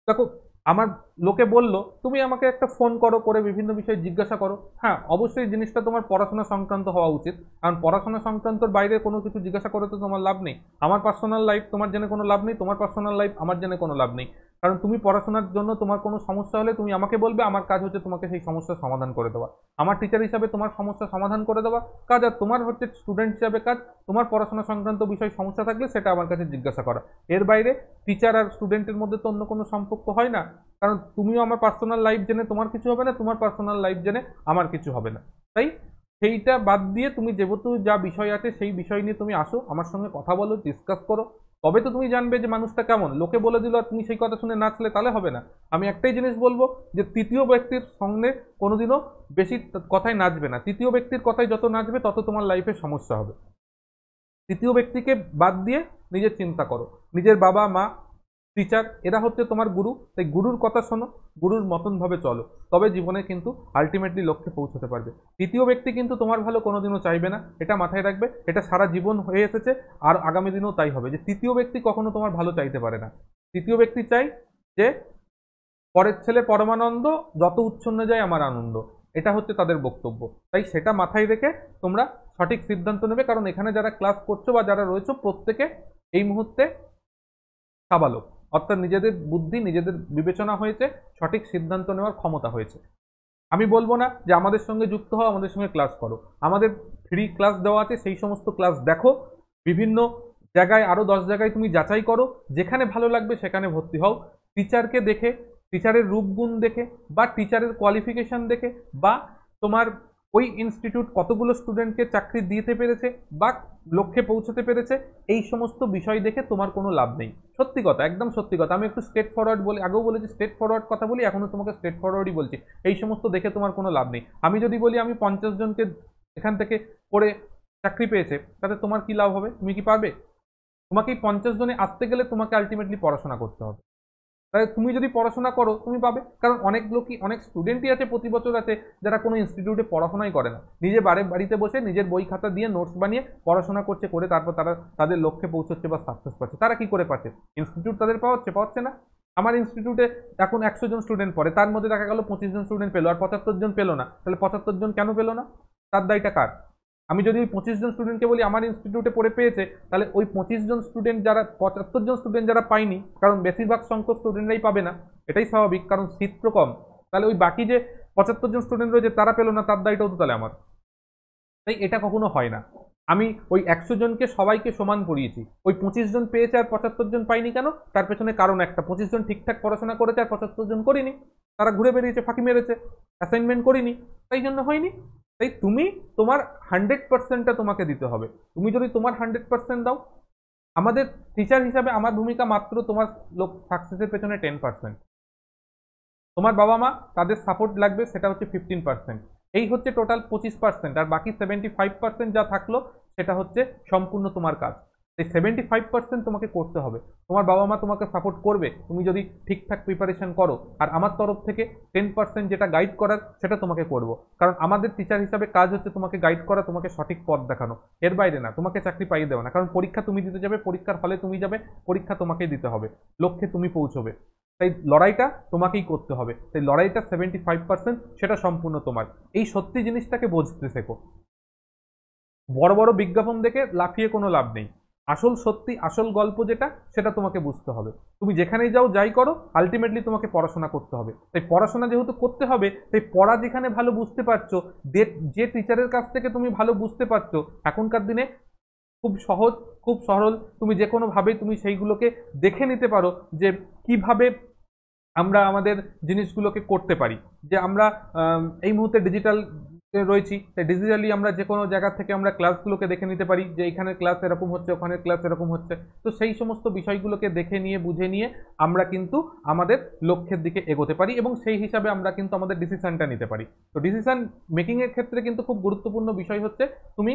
দেখো আমার লোকে বলল তুমি আমাকে একটা ফোন করো করে বিভিন্ন বিষয়ে জিজ্ঞাসা করো হ্যাঁ অবশ্যই জিনিসটা তোমার পড়াশোনা সংক্রান্ত হওয়া উচিত কারণ পড়াশোনা সংক্রান্তর বাইরে কোনো কিছু জিজ্ঞাসা করে তো তোমার লাভ নেই আমার পার্সোনাল লাইফ তোমার জেনে কোনো লাভ নেই তোমার পার্সোনাল লাইফ আমার জেনে কোনো লাভ নেই কারণ তুমি পড়াশোনার জন্য তোমার কোনো সমস্যা হলে তুমি আমাকে বলবে আমার কাজ হচ্ছে তোমাকে সেই সমস্যার সমাধান করে দেওয়া আমার টিচার হিসাবে তোমার সমস্যা সমাধান করে দেওয়া কাজ আর তোমার হচ্ছে স্টুডেন্ট হিসাবে কাজ তোমার পড়াশোনা সংক্রান্ত বিষয় সমস্যা থাকলে সেটা আমার কাছে জিজ্ঞাসা করা এর বাইরে টিচার আর স্টুডেন্টের মধ্যে তো অন্য কোনো সম্পর্ক হয় না কারণ তুমিও আমার পার্সোনাল লাইফ জেনে তোমার কিছু হবে না তোমার পার্সোনাল লাইফ জেনে আমার কিছু হবে না তাই সেইটা বাদ দিয়ে তুমি যেহেতু যা বিষয় আছে সেই বিষয় নিয়ে তুমি আসো আমার সঙ্গে কথা বলো ডিসকাস করো তবে তো তুমি জানবে যে মানুষটা কেমন লোকে বলে দিল আর তুমি সেই কথা শুনে নাচলে তাহলে হবে না আমি একটাই জিনিস বলবো যে তৃতীয় ব্যক্তির সঙ্গে কোনোদিনও বেশি কথায় নাচবে না তৃতীয় ব্যক্তির কথায় যত নাচবে তত তোমার লাইফে সমস্যা হবে তৃতীয় ব্যক্তিকে বাদ দিয়ে নিজের চিন্তা করো নিজের বাবা মা টিচার এরা হচ্ছে তোমার গুরু তাই গুরুর কথা শোনো গুরুর মতনভাবে চলো তবে জীবনে কিন্তু আলটিমেটলি লক্ষ্যে পৌঁছতে পারবে তৃতীয় ব্যক্তি কিন্তু তোমার ভালো কোনোদিনও চাইবে না এটা মাথায় রাখবে এটা সারা জীবন হয়ে এসেছে আর আগামী দিনেও তাই হবে যে তৃতীয় ব্যক্তি কখনো তোমার ভালো চাইতে পারে না তৃতীয় ব্যক্তি চাই যে পরের ছেলে পরমানন্দ যত উচ্ছন্ন যায় আমার আনন্দ এটা হচ্ছে তাদের বক্তব্য তাই সেটা মাথায় রেখে তোমরা সঠিক সিদ্ধান্ত নেবে কারণ এখানে যারা ক্লাস করছো বা যারা রয়েছো প্রত্যেকে এই মুহূর্তে সাবালক অর্থাৎ নিজেদের বুদ্ধি নিজেদের বিবেচনা হয়েছে সঠিক সিদ্ধান্ত নেওয়ার ক্ষমতা হয়েছে আমি বলবো না যে আমাদের সঙ্গে যুক্ত হও আমাদের সঙ্গে ক্লাস করো আমাদের ফ্রি ক্লাস দেওয়া আছে সেই সমস্ত ক্লাস দেখো বিভিন্ন জায়গায় আরও দশ জায়গায় তুমি যাচাই করো যেখানে ভালো লাগবে সেখানে ভর্তি হও টিচারকে দেখে টিচারের রূপগুণ দেখে বা টিচারের কোয়ালিফিকেশান দেখে বা তোমার ওই ইনস্টিটিউট কতগুলো স্টুডেন্টকে চাকরি দিতে পেরেছে বা লক্ষ্যে পৌঁছতে পেরেছে এই সমস্ত বিষয় দেখে তোমার কোনো লাভ নেই সত্যি কথা একদম সত্যি কথা আমি একটু স্টেট ফরওয়ার্ড বলি আগেও বলেছি স্টেট ফরওয়ার্ড কথা বলি এখনও তোমাকে স্টেট ফরওয়ার্ডই বলছি এই সমস্ত দেখে তোমার কোনো লাভ নেই আমি যদি বলি আমি পঞ্চাশ জনকে এখান থেকে পড়ে চাকরি পেয়েছে তাতে তোমার কি লাভ হবে তুমি কি পারবে তোমাকে এই পঞ্চাশ জনে আসতে গেলে তোমাকে আলটিমেটলি পড়াশোনা করতে হবে তাহলে তুমি যদি পড়াশোনা করো তুমি পাবে কারণ অনেক লোকই অনেক স্টুডেন্টই আছে প্রতি বছর আছে যারা কোনো ইনস্টিটিউটে পড়াশোনাই করে না নিজে বাড়ি বাড়িতে বসে নিজের বই খাতা দিয়ে নোটস বানিয়ে পড়াশোনা করছে করে তারপর তারা তাদের লক্ষ্যে পৌঁছচ্ছে বা সাকসেস পাচ্ছে তারা কি করে পাচ্ছে ইনস্টিটিউট তাদের পাওয়াচ্ছে পাচ্ছে না আমার ইনস্টিটিউটে এখন একশো জন স্টুডেন্ট পড়ে তার মধ্যে দেখা গেল পঁচিশ জন স্টুডেন্ট পেলো আর পঁচাত্তর জন পেলো না তাহলে পঁচাত্তর জন কেন পেলো না তার দায়টা কার আমি যদি ওই পঁচিশজন জন স্টুডেন্টকে বলি আমার ইনস্টিটিউটে পড়ে পেয়েছে তাহলে ওই পঁচিশ জন স্টুডেন্ট যারা পঁচাত্তর জন স্টুডেন্ট যারা পায়নি কারণ বেশিরভাগ সংখ্যক স্টুডেন্টরাই পাবে না এটাই স্বাভাবিক কারণ চিত্র কম তাহলে ওই বাকি যে পঁচাত্তর জন স্টুডেন্ট রয়েছে তারা পেলো না তার দায়টাও তো তাহলে আমার তাই এটা কখনো হয় না আমি ওই একশো জনকে সবাইকে সমান পড়িয়েছি ওই পঁচিশ জন পেয়েছে আর পঁচাত্তর জন পাইনি কেন তার পেছনে কারণ একটা পঁচিশ জন ঠিকঠাক পড়াশোনা করেছে আর পঁচাত্তর জন করিনি তারা ঘুরে বেরিয়েছে ফাঁকি মেরেছে অ্যাসাইনমেন্ট করিনি তাই জন্য হয়নি তাই তুমি তোমার হান্ড্রেড পার্সেন্টটা তোমাকে দিতে হবে তুমি যদি তোমার হান্ড্রেড পার্সেন্ট দাও আমাদের টিচার হিসাবে আমার ভূমিকা মাত্র তোমার লোক সাকসেসের পেছনে টেন পার্সেন্ট তোমার বাবা মা তাদের সাপোর্ট লাগবে সেটা হচ্ছে ফিফটিন পার্সেন্ট এই হচ্ছে টোটাল পঁচিশ পার্সেন্ট আর বাকি সেভেন্টি ফাইভ পার্সেন্ট যা থাকলো সেটা হচ্ছে সম্পূর্ণ তোমার কাজ সেই সেভেন্টি ফাইভ পার্সেন্ট তোমাকে করতে হবে তোমার বাবা মা তোমাকে সাপোর্ট করবে তুমি যদি ঠিকঠাক প্রিপারেশন করো আর আমার তরফ থেকে টেন পার্সেন্ট যেটা গাইড করার সেটা তোমাকে করব কারণ আমাদের টিচার হিসাবে কাজ হচ্ছে তোমাকে গাইড করা তোমাকে সঠিক পথ দেখানো এর বাইরে না তোমাকে চাকরি পাইয়ে দেবে না কারণ পরীক্ষা তুমি দিতে যাবে পরীক্ষার ফলে তুমি যাবে পরীক্ষা তোমাকেই দিতে হবে লক্ষ্যে তুমি পৌঁছবে তাই লড়াইটা তোমাকেই করতে হবে তাই লড়াইটা সেভেন্টি ফাইভ পার্সেন্ট সেটা সম্পূর্ণ তোমার এই সত্যি জিনিসটাকে বুঝতে শেখো বড় বড় বিজ্ঞাপন দেখে লাফিয়ে কোনো লাভ নেই আসল সত্যি আসল গল্প যেটা সেটা তোমাকে বুঝতে হবে তুমি যেখানেই যাও যাই করো আলটিমেটলি তোমাকে পড়াশোনা করতে হবে তাই পড়াশোনা যেহেতু করতে হবে তাই পড়া যেখানে ভালো বুঝতে পারছো যে টিচারের কাছ থেকে তুমি ভালো বুঝতে পারছো এখনকার দিনে খুব সহজ খুব সরল তুমি যে কোনোভাবেই তুমি সেইগুলোকে দেখে নিতে পারো যে কিভাবে আমরা আমাদের জিনিসগুলোকে করতে পারি যে আমরা এই মুহূর্তে ডিজিটাল রয়েছি তাই ডিজিটালি আমরা যে কোনো জায়গা থেকে আমরা ক্লাসগুলোকে দেখে নিতে পারি যে এখানে ক্লাস এরকম হচ্ছে ওখানে ক্লাস এরকম হচ্ছে তো সেই সমস্ত বিষয়গুলোকে দেখে নিয়ে বুঝে নিয়ে আমরা কিন্তু আমাদের লক্ষ্যের দিকে এগোতে পারি এবং সেই হিসাবে আমরা কিন্তু আমাদের ডিসিশানটা নিতে পারি তো ডিসিশান মেকিংয়ের ক্ষেত্রে কিন্তু খুব গুরুত্বপূর্ণ বিষয় হচ্ছে তুমি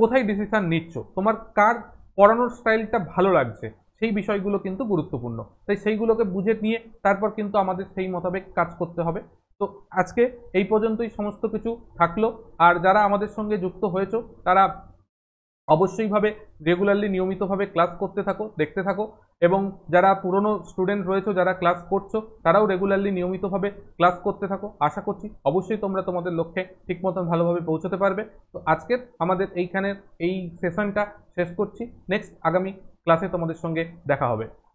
কোথায় ডিসিশান নিচ্ছ তোমার কার পড়ানোর স্টাইলটা ভালো লাগছে সেই বিষয়গুলো কিন্তু গুরুত্বপূর্ণ তাই সেইগুলোকে বুঝে নিয়ে তারপর কিন্তু আমাদের সেই মোতাবেক কাজ করতে হবে তো আজকে এই পর্যন্তই সমস্ত কিছু থাকলো আর যারা আমাদের সঙ্গে যুক্ত হয়েছো তারা অবশ্যইভাবে রেগুলারলি নিয়মিতভাবে ক্লাস করতে থাকো দেখতে থাকো এবং যারা পুরনো স্টুডেন্ট রয়েছে যারা ক্লাস করছো তারাও রেগুলারলি নিয়মিতভাবে ক্লাস করতে থাকো আশা করছি অবশ্যই তোমরা তোমাদের লক্ষ্যে ঠিক মতন ভালোভাবে পৌঁছতে পারবে তো আজকের আমাদের এইখানের এই সেশনটা শেষ করছি নেক্সট আগামী ক্লাসে তোমাদের সঙ্গে দেখা হবে